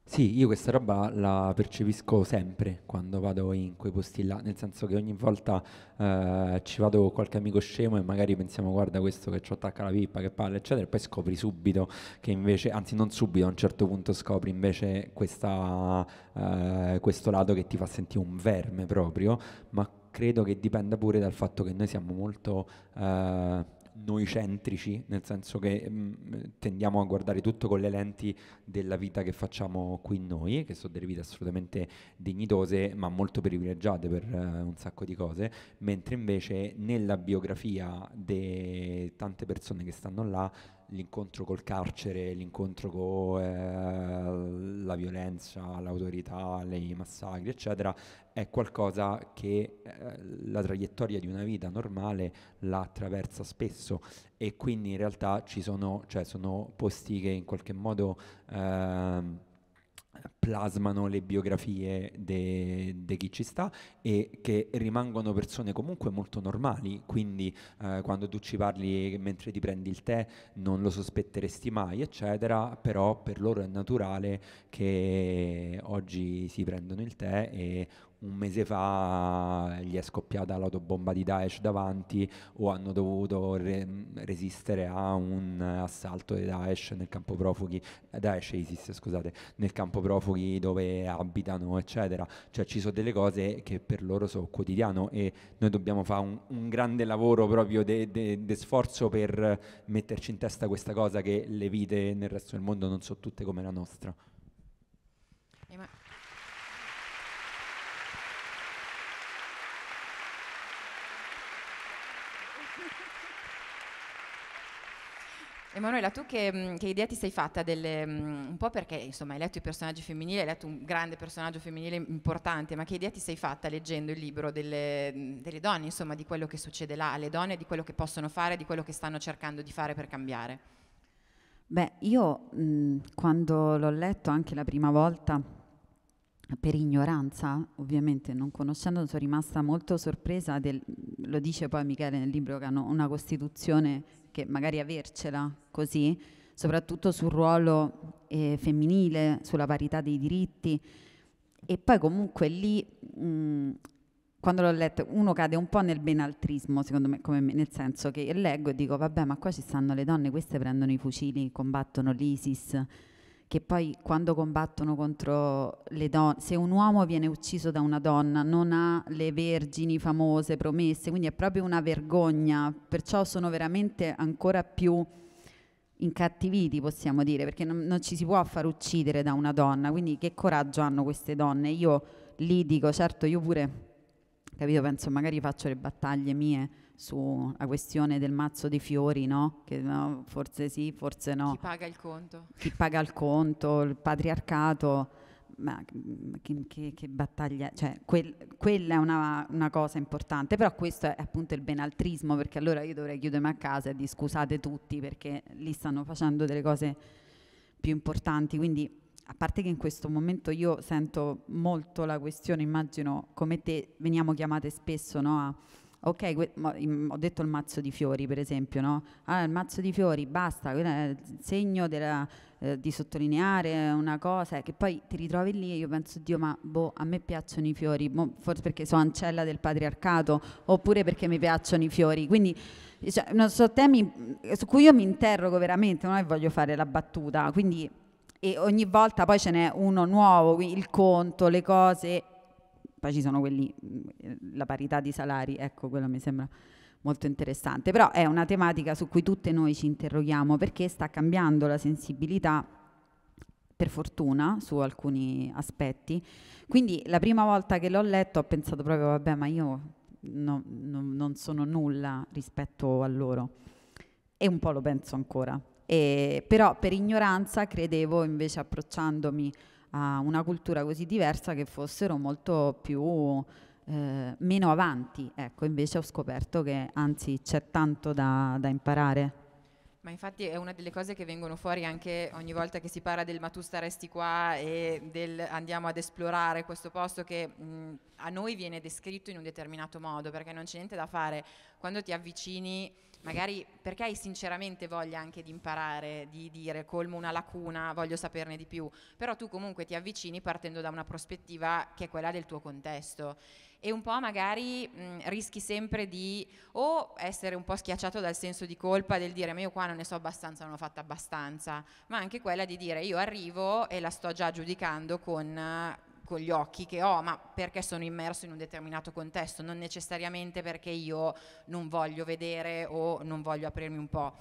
Sì, io questa roba la percepisco sempre quando vado in quei posti là, nel senso che ogni volta eh, ci vado con qualche amico scemo e magari pensiamo guarda questo che ci attacca la pippa, che palle, eccetera, e poi scopri subito che invece, anzi non subito, a un certo punto scopri invece questa, eh, questo lato che ti fa sentire un verme proprio, ma credo che dipenda pure dal fatto che noi siamo molto... Eh, noi centrici, nel senso che mh, mm, tendiamo a guardare tutto con le lenti della vita che facciamo qui noi, che sono delle vite assolutamente dignitose, ma molto privilegiate per uh, un sacco di cose, mentre invece nella biografia di tante persone che stanno là l'incontro col carcere, l'incontro con eh, la violenza, l'autorità, i massacri, eccetera, è qualcosa che eh, la traiettoria di una vita normale la attraversa spesso e quindi in realtà ci sono, cioè, sono posti che in qualche modo... Eh, plasmano le biografie di chi ci sta e che rimangono persone comunque molto normali, quindi eh, quando tu ci parli mentre ti prendi il tè non lo sospetteresti mai, eccetera, però per loro è naturale che oggi si prendono il tè e un mese fa eh, gli è scoppiata l'autobomba di Daesh davanti o hanno dovuto re- resistere a un assalto di Daesh nel campo profughi, eh, Daesh ISIS scusate, nel campo profughi dove abitano eccetera, cioè ci sono delle cose che per loro sono quotidiano e noi dobbiamo fare un, un grande lavoro proprio di de- de- sforzo per metterci in testa questa cosa che le vite nel resto del mondo non sono tutte come la nostra. Emanuela, tu che, mm, che, idea ti sei fatta delle, mm, un po' perché insomma hai letto i personaggi femminili, hai letto un grande personaggio femminile importante, ma che idea ti sei fatta leggendo il libro delle, mm, delle donne, insomma di quello che succede là alle donne, di quello che possono fare, di quello che stanno cercando di fare per cambiare? Beh, io mh, quando l'ho letto anche la prima volta, per ignoranza, ovviamente non conoscendo, sono rimasta molto sorpresa, del, lo dice poi Michele nel libro che hanno una costituzione che magari avercela così, soprattutto sul ruolo eh, femminile, sulla parità dei diritti. E poi comunque lì, mh, quando l'ho letto, uno cade un po' nel benaltrismo, secondo me, me, nel senso che leggo e dico, vabbè, ma qua ci stanno le donne, queste prendono i fucili, combattono l'ISIS che poi quando combattono contro le donne, se un uomo viene ucciso da una donna non ha le vergini famose promesse, quindi è proprio una vergogna, perciò sono veramente ancora più incattiviti, possiamo dire, perché non, non ci si può far uccidere da una donna, quindi che coraggio hanno queste donne? Io litigo, certo io pure, capito, penso magari faccio le battaglie mie sulla questione del mazzo dei fiori, no? Che no, forse sì, forse no. Chi paga il conto? Chi paga il conto, il patriarcato. Ma mm, che, che, che battaglia, cioè quel, quella è una, una, cosa importante, però questo è appunto il benaltrismo perché allora io dovrei chiudermi a casa e dire scusate tutti perché lì stanno facendo delle cose più importanti, quindi a parte che in questo momento io sento molto la questione, immagino come te veniamo chiamate spesso no, a ok, ho detto il mazzo di fiori per esempio, no? Ah, il mazzo di fiori, basta, è il segno della, eh, di sottolineare una cosa, che poi ti ritrovi lì e io penso, Dio, ma boh, a me piacciono i fiori, boh, forse perché sono ancella del patriarcato, oppure perché mi piacciono i fiori, quindi cioè, non so, temi su cui io mi interrogo veramente, non è voglio fare la battuta, quindi... E ogni volta poi ce n'è uno nuovo, il conto, le cose, poi ci sono quelli, mm, la parità di salari, ecco, quella mi sembra molto interessante, però è una tematica su cui tutte noi ci interroghiamo perché sta cambiando la sensibilità per fortuna su alcuni aspetti. Quindi la prima volta che l'ho letto ho pensato proprio vabbè, ma io no, no, non sono nulla rispetto a loro e un po' lo penso ancora. E, però per ignoranza credevo invece approcciandomi a una cultura così diversa che fossero molto più eh, meno avanti. Ecco, invece ho scoperto che anzi c'è tanto da, da imparare. Ma infatti è una delle cose che vengono fuori anche ogni volta che si parla del ma tu staresti qua e del andiamo ad esplorare questo posto che mh, mm, a noi viene descritto in un determinato modo perché non c'è niente da fare. Quando ti avvicini magari perché hai sinceramente voglia anche di imparare, di dire colmo una lacuna, voglio saperne di più, però tu comunque ti avvicini partendo da una prospettiva che è quella del tuo contesto e un po' magari mh, rischi sempre di o essere un po' schiacciato dal senso di colpa del dire ma io qua non ne so abbastanza, non ho fatto abbastanza, ma anche quella di dire io arrivo e la sto già giudicando con con gli occhi che ho, ma perché sono immerso in un determinato contesto, non necessariamente perché io non voglio vedere o non voglio aprirmi un po'.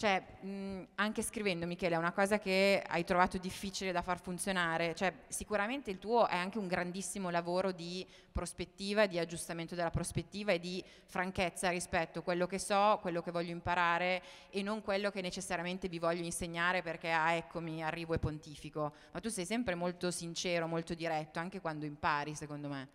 Cioè, mh, mm, anche scrivendo, Michele, è una cosa che hai trovato difficile da far funzionare. Cioè, sicuramente il tuo è anche un grandissimo lavoro di prospettiva, di aggiustamento della prospettiva e di franchezza rispetto a quello che so, quello che voglio imparare e non quello che necessariamente vi voglio insegnare perché, ah, eccomi, arrivo e pontifico. Ma tu sei sempre molto sincero, molto diretto, anche quando impari, secondo me.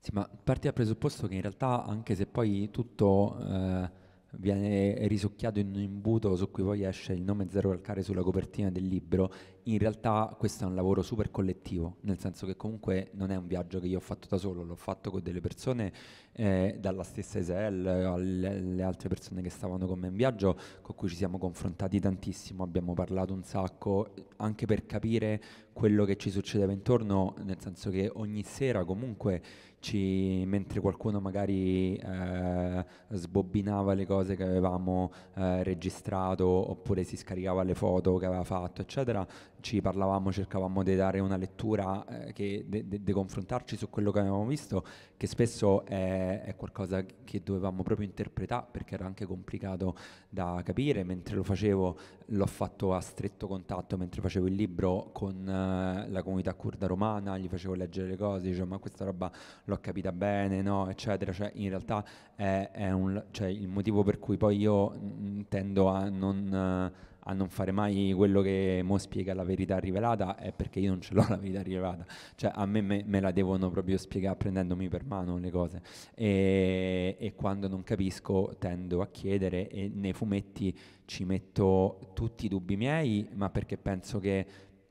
Sì, ma parti dal presupposto che in realtà, anche se poi tutto... Eh viene risucchiato in un imbuto su cui poi esce il nome Zero Calcare sulla copertina del libro, in realtà questo è un lavoro super collettivo, nel senso che comunque non è un viaggio che io ho fatto da solo, l'ho fatto con delle persone, eh, dalla stessa Esel alle altre persone che stavano con me in viaggio, con cui ci siamo confrontati tantissimo, abbiamo parlato un sacco, anche per capire quello che ci succedeva intorno, nel senso che ogni sera comunque ci, mentre qualcuno magari eh, sbobbinava le cose che avevamo eh, registrato oppure si scaricava le foto che aveva fatto, eccetera, ci parlavamo, cercavamo di dare una lettura, eh, di confrontarci su quello che avevamo visto, che spesso è, è qualcosa che dovevamo proprio interpretare perché era anche complicato da capire, mentre lo facevo l'ho fatto a stretto contatto mentre facevo il libro con eh, la comunità kurda romana, gli facevo leggere le cose, dicevo ma questa roba l'ho capita bene, no? eccetera. Cioè, in realtà è, è un, cioè, il motivo per cui poi io mh, tendo a non... Eh, a non fare mai quello che mo spiega la verità rivelata è perché io non ce l'ho la verità rivelata, cioè a me me, me la devono proprio spiegare prendendomi per mano le cose e, e, quando non capisco tendo a chiedere e nei fumetti ci metto tutti i dubbi miei, ma perché penso che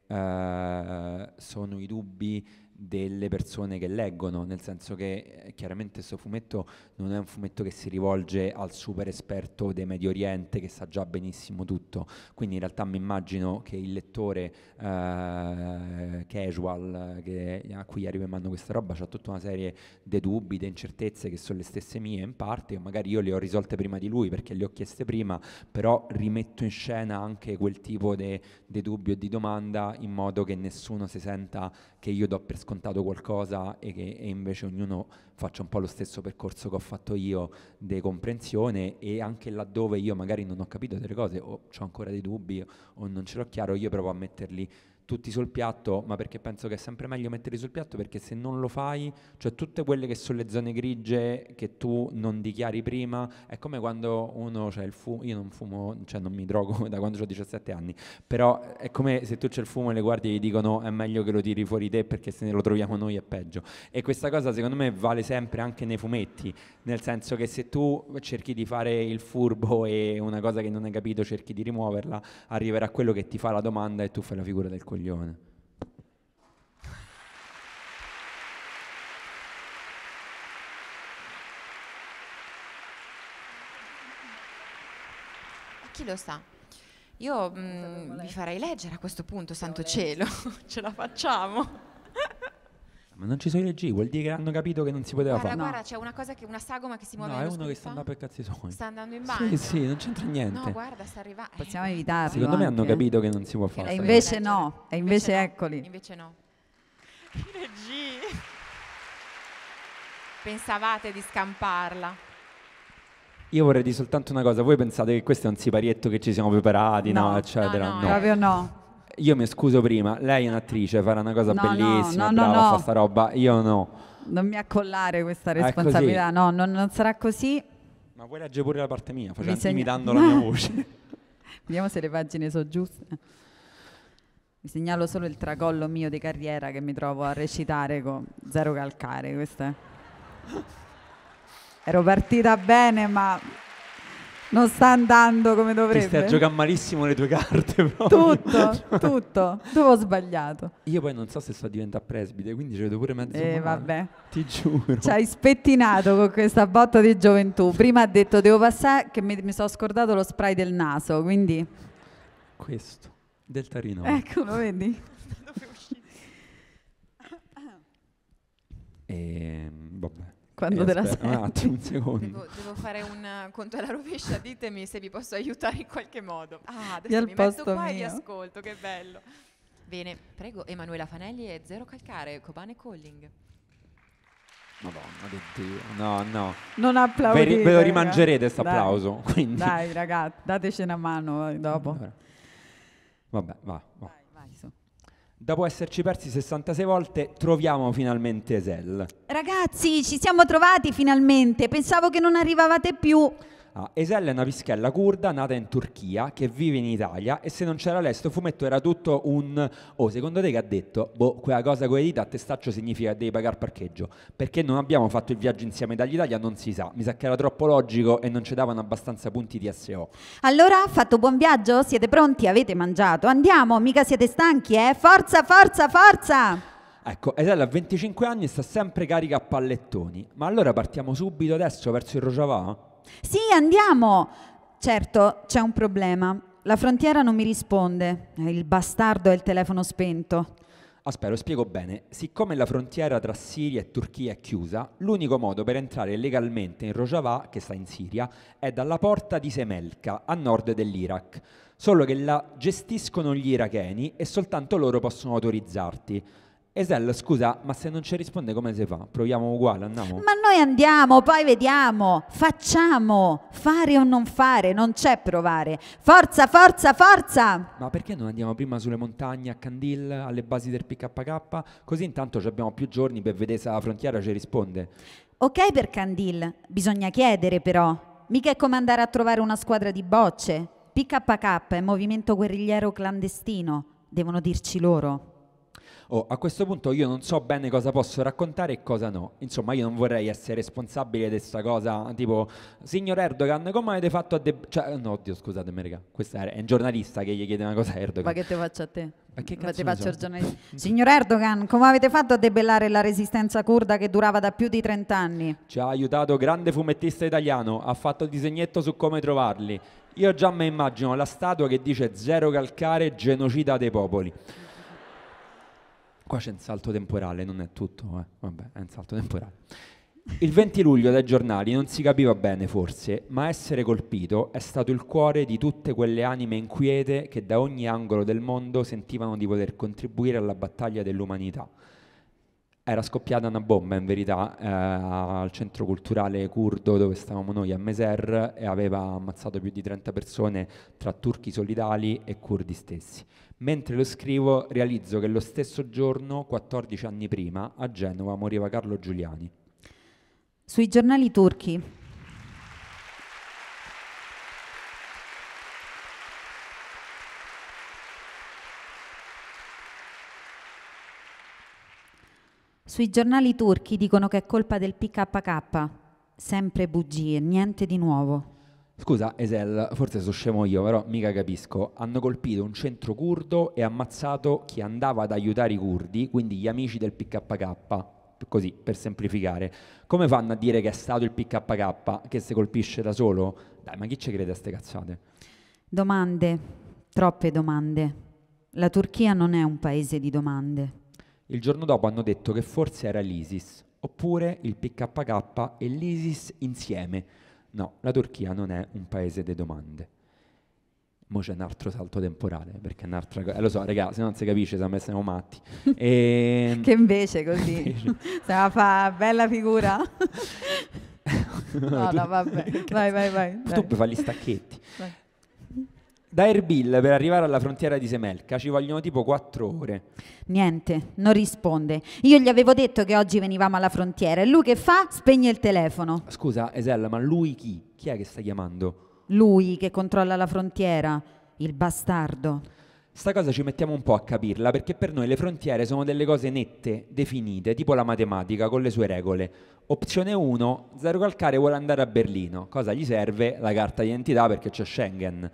eh, sono i dubbi delle persone che leggono, nel senso che eh, chiaramente questo fumetto non è un fumetto che si rivolge al super esperto del Medio Oriente che sa già benissimo tutto, quindi in realtà mi immagino che il lettore eh, casual che, a cui arriva in mano questa roba ha tutta una serie di dubbi, di incertezze che sono le stesse mie in parte, che magari io le ho risolte prima di lui perché le ho chieste prima, però rimetto in scena anche quel tipo di dubbio e di domanda in modo che nessuno si senta che io do per scontato qualcosa e che e invece ognuno faccia un po' lo stesso percorso che ho fatto io di comprensione e anche laddove io magari non ho capito delle cose o ho ancora dei dubbi o non ce l'ho chiaro, io provo a metterli tutti sul piatto, ma perché penso che è sempre meglio metterli sul piatto perché se non lo fai, cioè tutte quelle che sono le zone grigie che tu non dichiari prima, è come quando uno cioè il fumo, io non fumo, cioè non mi drogo da quando ho 17 anni, però è come se tu c'è il fumo e le guardie gli dicono è meglio che lo tiri fuori te perché se ne lo troviamo noi è peggio. E questa cosa secondo me vale sempre anche nei fumetti, nel senso che se tu cerchi di fare il furbo e una cosa che non hai capito cerchi di rimuoverla, arriverà quello che ti fa la domanda e tu fai la figura del coglione coglione. Chi lo sa? Io mh, mm, vi farei leggere a questo punto, santo cielo, ce la facciamo. Ma non ci sono i leggi, vuol dire che hanno capito che non si poteva guarda, fare. Guarda, c'è una cosa che una sagoma che si muove. No, è uno scufa. che sta andando per cazzi suoi. Sta andando in bagno. Sì, sì, non c'entra niente. No, guarda, sta arrivando. Eh, Possiamo evitarlo. Secondo me hanno capito che non si può fare. E invece no, e invece, invece eccoli. No. Invece no. I leggi. Pensavate di scamparla. Io vorrei dire soltanto una cosa, voi pensate che questo è un siparietto che ci siamo preparati, no, no eccetera? No, no. proprio no io mi scuso prima, lei è un'attrice, farà una cosa no, bellissima, no, no, brava, fa sta roba, io no. Non mi accollare questa responsabilità, no, non, non, sarà così. Ma vuoi leggere pure la parte mia, facendo, mi segna... imitando la mia voce. Vediamo se le pagine sono giuste. Mi segnalo solo il tracollo mio di carriera che mi trovo a recitare con zero calcare, questa è... Ero partita bene, ma non sta andando come dovrebbe. Ti stai a giocare malissimo le tue carte. Proprio. Tutto, tutto. Tu ho sbagliato. Io poi non so se sto diventando presbite, quindi ci vedo pure mezzo. Eh, vabbè. Ti giuro. Ci hai spettinato con questa botta di gioventù. Prima ha detto devo passare, che mi, mi sono scordato lo spray del naso, quindi... Questo, del tarino. Eccolo, lo vedi? E, ehm, vabbè quando eh, te la senti. Un attimo, un secondo. Devo, devo fare un conto alla rovescia, ditemi se vi posso aiutare in qualche modo. Ah, adesso mi metto qua mio. e vi ascolto, che bello. Bene, prego, Emanuela Fanelli e Zero Calcare, Cobane Calling. Madonna di Dio, no, no. Non applaudite. Ve, ve lo rimangerete questo applauso. Dai, dai ragazzi, dateci una mano eh, dopo. Vabbè, va. va. Dopo esserci persi 66 volte, troviamo finalmente Esel. Ragazzi, ci siamo trovati finalmente. Pensavo che non arrivavate più. Ah, Esel è una pischella curda nata in Turchia che vive in Italia e se non c'era lei sto fumetto era tutto un oh secondo te che ha detto boh quella cosa con le dita a testaccio significa che devi pagare parcheggio perché non abbiamo fatto il viaggio insieme dall'Italia non si sa mi sa che era troppo logico e non ci davano abbastanza punti di SEO allora fatto buon viaggio siete pronti avete mangiato andiamo mica siete stanchi eh forza forza forza Ecco, Esella ha 25 anni e sta sempre carica a pallettoni. Ma allora partiamo subito adesso verso il Rojava? Sì, andiamo. Certo, c'è un problema. La frontiera non mi risponde. Eh, il bastardo ha il telefono spento. Aspero, ah, spiego bene. Siccome la frontiera tra Siria e Turchia è chiusa, l'unico modo per entrare legalmente in Rojava, che sta in Siria, è dalla porta di Semelka, a nord dell'Iraq. Solo che la gestiscono gli iracheni e soltanto loro possono autorizzarti. Esel, scusa, ma se non ci risponde come si fa? Proviamo uguale, andiamo. Ma noi andiamo, poi vediamo, facciamo, fare o non fare, non c'è provare. Forza, forza, forza! Ma perché non andiamo prima sulle montagne, a Candil, alle basi del PKK? Così intanto abbiamo più giorni per vedere se la frontiera ci risponde. Ok per Candil, bisogna chiedere però. Mica è come andare a trovare una squadra di bocce. PKK è movimento guerrigliero clandestino, devono dirci loro. Oh, a questo punto io non so bene cosa posso raccontare e cosa no. Insomma, io non vorrei essere responsabile di questa cosa, tipo, signor Erdogan, come avete fatto a... De- cioè, no, oddio, scusatemi, raga, questo è un giornalista che gli chiede una cosa a Erdogan. Ma che te faccio a te? Ma che cazzo Ma faccio so? il Signor Erdogan, come avete fatto a debellare la resistenza kurda che durava da più di 30 anni? Ci ha aiutato grande fumettista italiano, ha fatto il disegnetto su come trovarli. Io già mi immagino la statua che dice zero calcare genocida dei popoli. Qua c'è un salto temporale, non è tutto, eh. vabbè, è un salto temporale. Il 20 luglio dai giornali non si capiva bene forse, ma essere colpito è stato il cuore di tutte quelle anime inquiete che da ogni angolo del mondo sentivano di poter contribuire alla battaglia dell'umanità. Era scoppiata una bomba in verità eh, al centro culturale curdo dove stavamo noi a Meser e aveva ammazzato più di 30 persone tra turchi solidali e curdi stessi. Mentre lo scrivo realizzo che lo stesso giorno, 14 anni prima, a Genova moriva Carlo Giuliani. Sui giornali turchi. Sui giornali turchi dicono che è colpa del PKK. Sempre bugie, niente di nuovo. Scusa, Esel, forse sono scemo io, però mica capisco. Hanno colpito un centro curdo e ammazzato chi andava ad aiutare i curdi, quindi gli amici del PKK. Così, per semplificare. Come fanno a dire che è stato il PKK che si colpisce da solo? Dai, ma chi ci crede a ste cazzate? Domande, troppe domande. La Turchia non è un paese di domande. Il giorno dopo hanno detto che forse era l'ISIS, oppure il PKK e l'ISIS insieme No, la Turchia non è un paese di domande. Mo c'è un altro salto temporale, perché è un'altra cosa. Eh, lo so, ragazzi, se non si capisce, se a me siamo matti. E... Ehm, che invece così, se la fa bella figura. no, no, vabbè, vai, vai, vai. Tu puoi fare gli stacchetti. Vai. Da Erbil per arrivare alla frontiera di Semelka ci vogliono tipo quattro ore. Niente, non risponde. Io gli avevo detto che oggi venivamo alla frontiera e lui che fa? Spegne il telefono. Scusa, Esella, ma lui chi? Chi è che sta chiamando? Lui che controlla la frontiera, il bastardo. Sta cosa ci mettiamo un po' a capirla perché per noi le frontiere sono delle cose nette, definite, tipo la matematica con le sue regole. Opzione 1, Zero Calcare vuole andare a Berlino. Cosa gli serve? La carta d'identità perché c'è Schengen.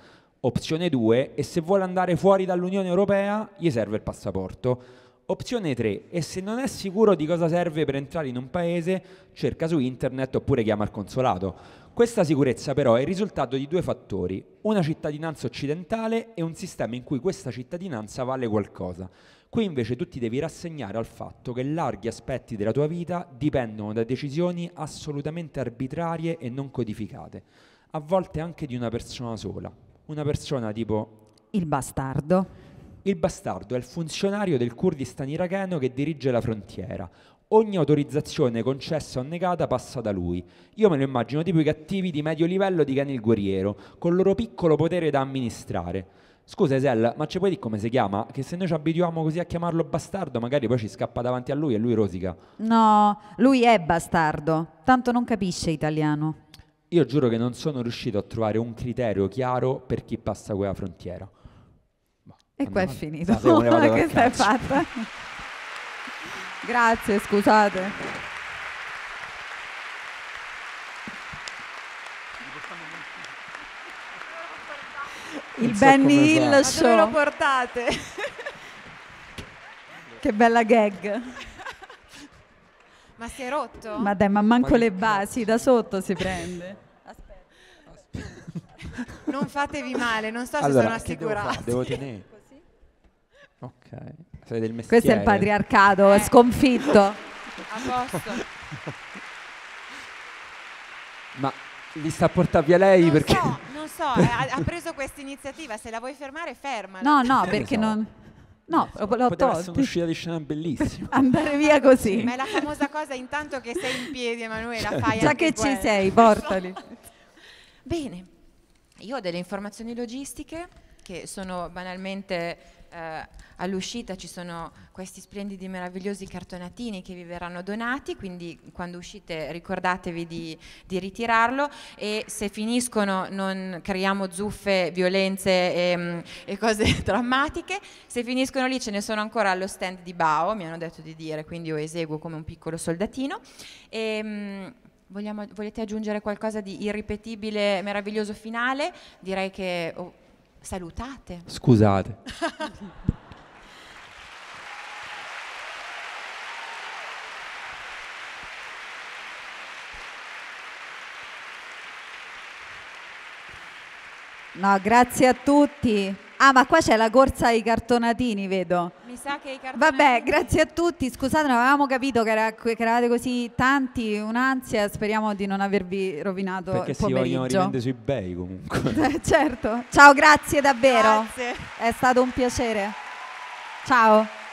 Opzione 2, e se vuole andare fuori dall'Unione Europea gli serve il passaporto. Opzione 3, e se non è sicuro di cosa serve per entrare in un paese, cerca su internet oppure chiama il consolato. Questa sicurezza però è il risultato di due fattori, una cittadinanza occidentale e un sistema in cui questa cittadinanza vale qualcosa. Qui invece tu ti devi rassegnare al fatto che larghi aspetti della tua vita dipendono da decisioni assolutamente arbitrarie e non codificate, a volte anche di una persona sola una persona tipo... Il bastardo. Il bastardo è il funzionario del Kurdistan iracheno che dirige la frontiera. Ogni autorizzazione concessa o negata passa da lui. Io me lo immagino tipo i cattivi di medio livello di Ken il Guerriero, con il loro piccolo potere da amministrare. Scusa Esel, ma ci puoi dire come si chiama? Che se noi ci abituiamo così a chiamarlo bastardo, magari poi ci scappa davanti a lui e lui rosica. No, lui è bastardo, tanto non capisce italiano. Io giuro che non sono riuscito a trovare un criterio chiaro per chi passa quella frontiera. Boh, e qua è finito. No, questa è fatta. Grazie, scusate. Il so Benny Hill Show. Ma dove lo portate? che bella gag. Ma si è rotto? Ma dai, ma manco ma le basi da sotto si prende. Aspetta. Aspetta. non fatevi male, non so allora, se sono assicurata. Devo, devo tenere. Ok. Sei del mestiere. Questo è il patriarcato, eh. sconfitto. A posto. ma li sta a portare via lei non perché... So, non so, ha, ha preso questa iniziativa, se la vuoi fermare fermala. No, no, eh, perché non... No, l'ho tolto. essere un'uscita di scena bellissima. Andare via così. Ma è la famosa cosa intanto che sei in piedi, Emanuela, certo. Cioè, fai Già che quella. ci eh. sei, portali. Bene, io ho delle informazioni logistiche che sono banalmente eh, all'uscita ci sono questi splendidi meravigliosi cartonatini che vi verranno donati, quindi quando uscite ricordatevi di, di ritirarlo e se finiscono non creiamo zuffe, violenze e, mm, e cose drammatiche, se finiscono lì ce ne sono ancora allo stand di Bao, mi hanno detto di dire, quindi io eseguo come un piccolo soldatino. E, mm, vogliamo, volete aggiungere qualcosa di irripetibile, meraviglioso finale? Direi che... Oh, Salutate. Scusate. no, grazie a tutti. Ah, ma qua c'è la corsa ai cartonatini, vedo sa che i cartoni... Vabbè, grazie a tutti, scusate, non avevamo capito che, era, che eravate così tanti, un'ansia, speriamo di non avervi rovinato Perché il Perché si vogliono rivendere su eBay comunque. Eh, certo, ciao, grazie davvero, grazie. è stato un piacere, ciao.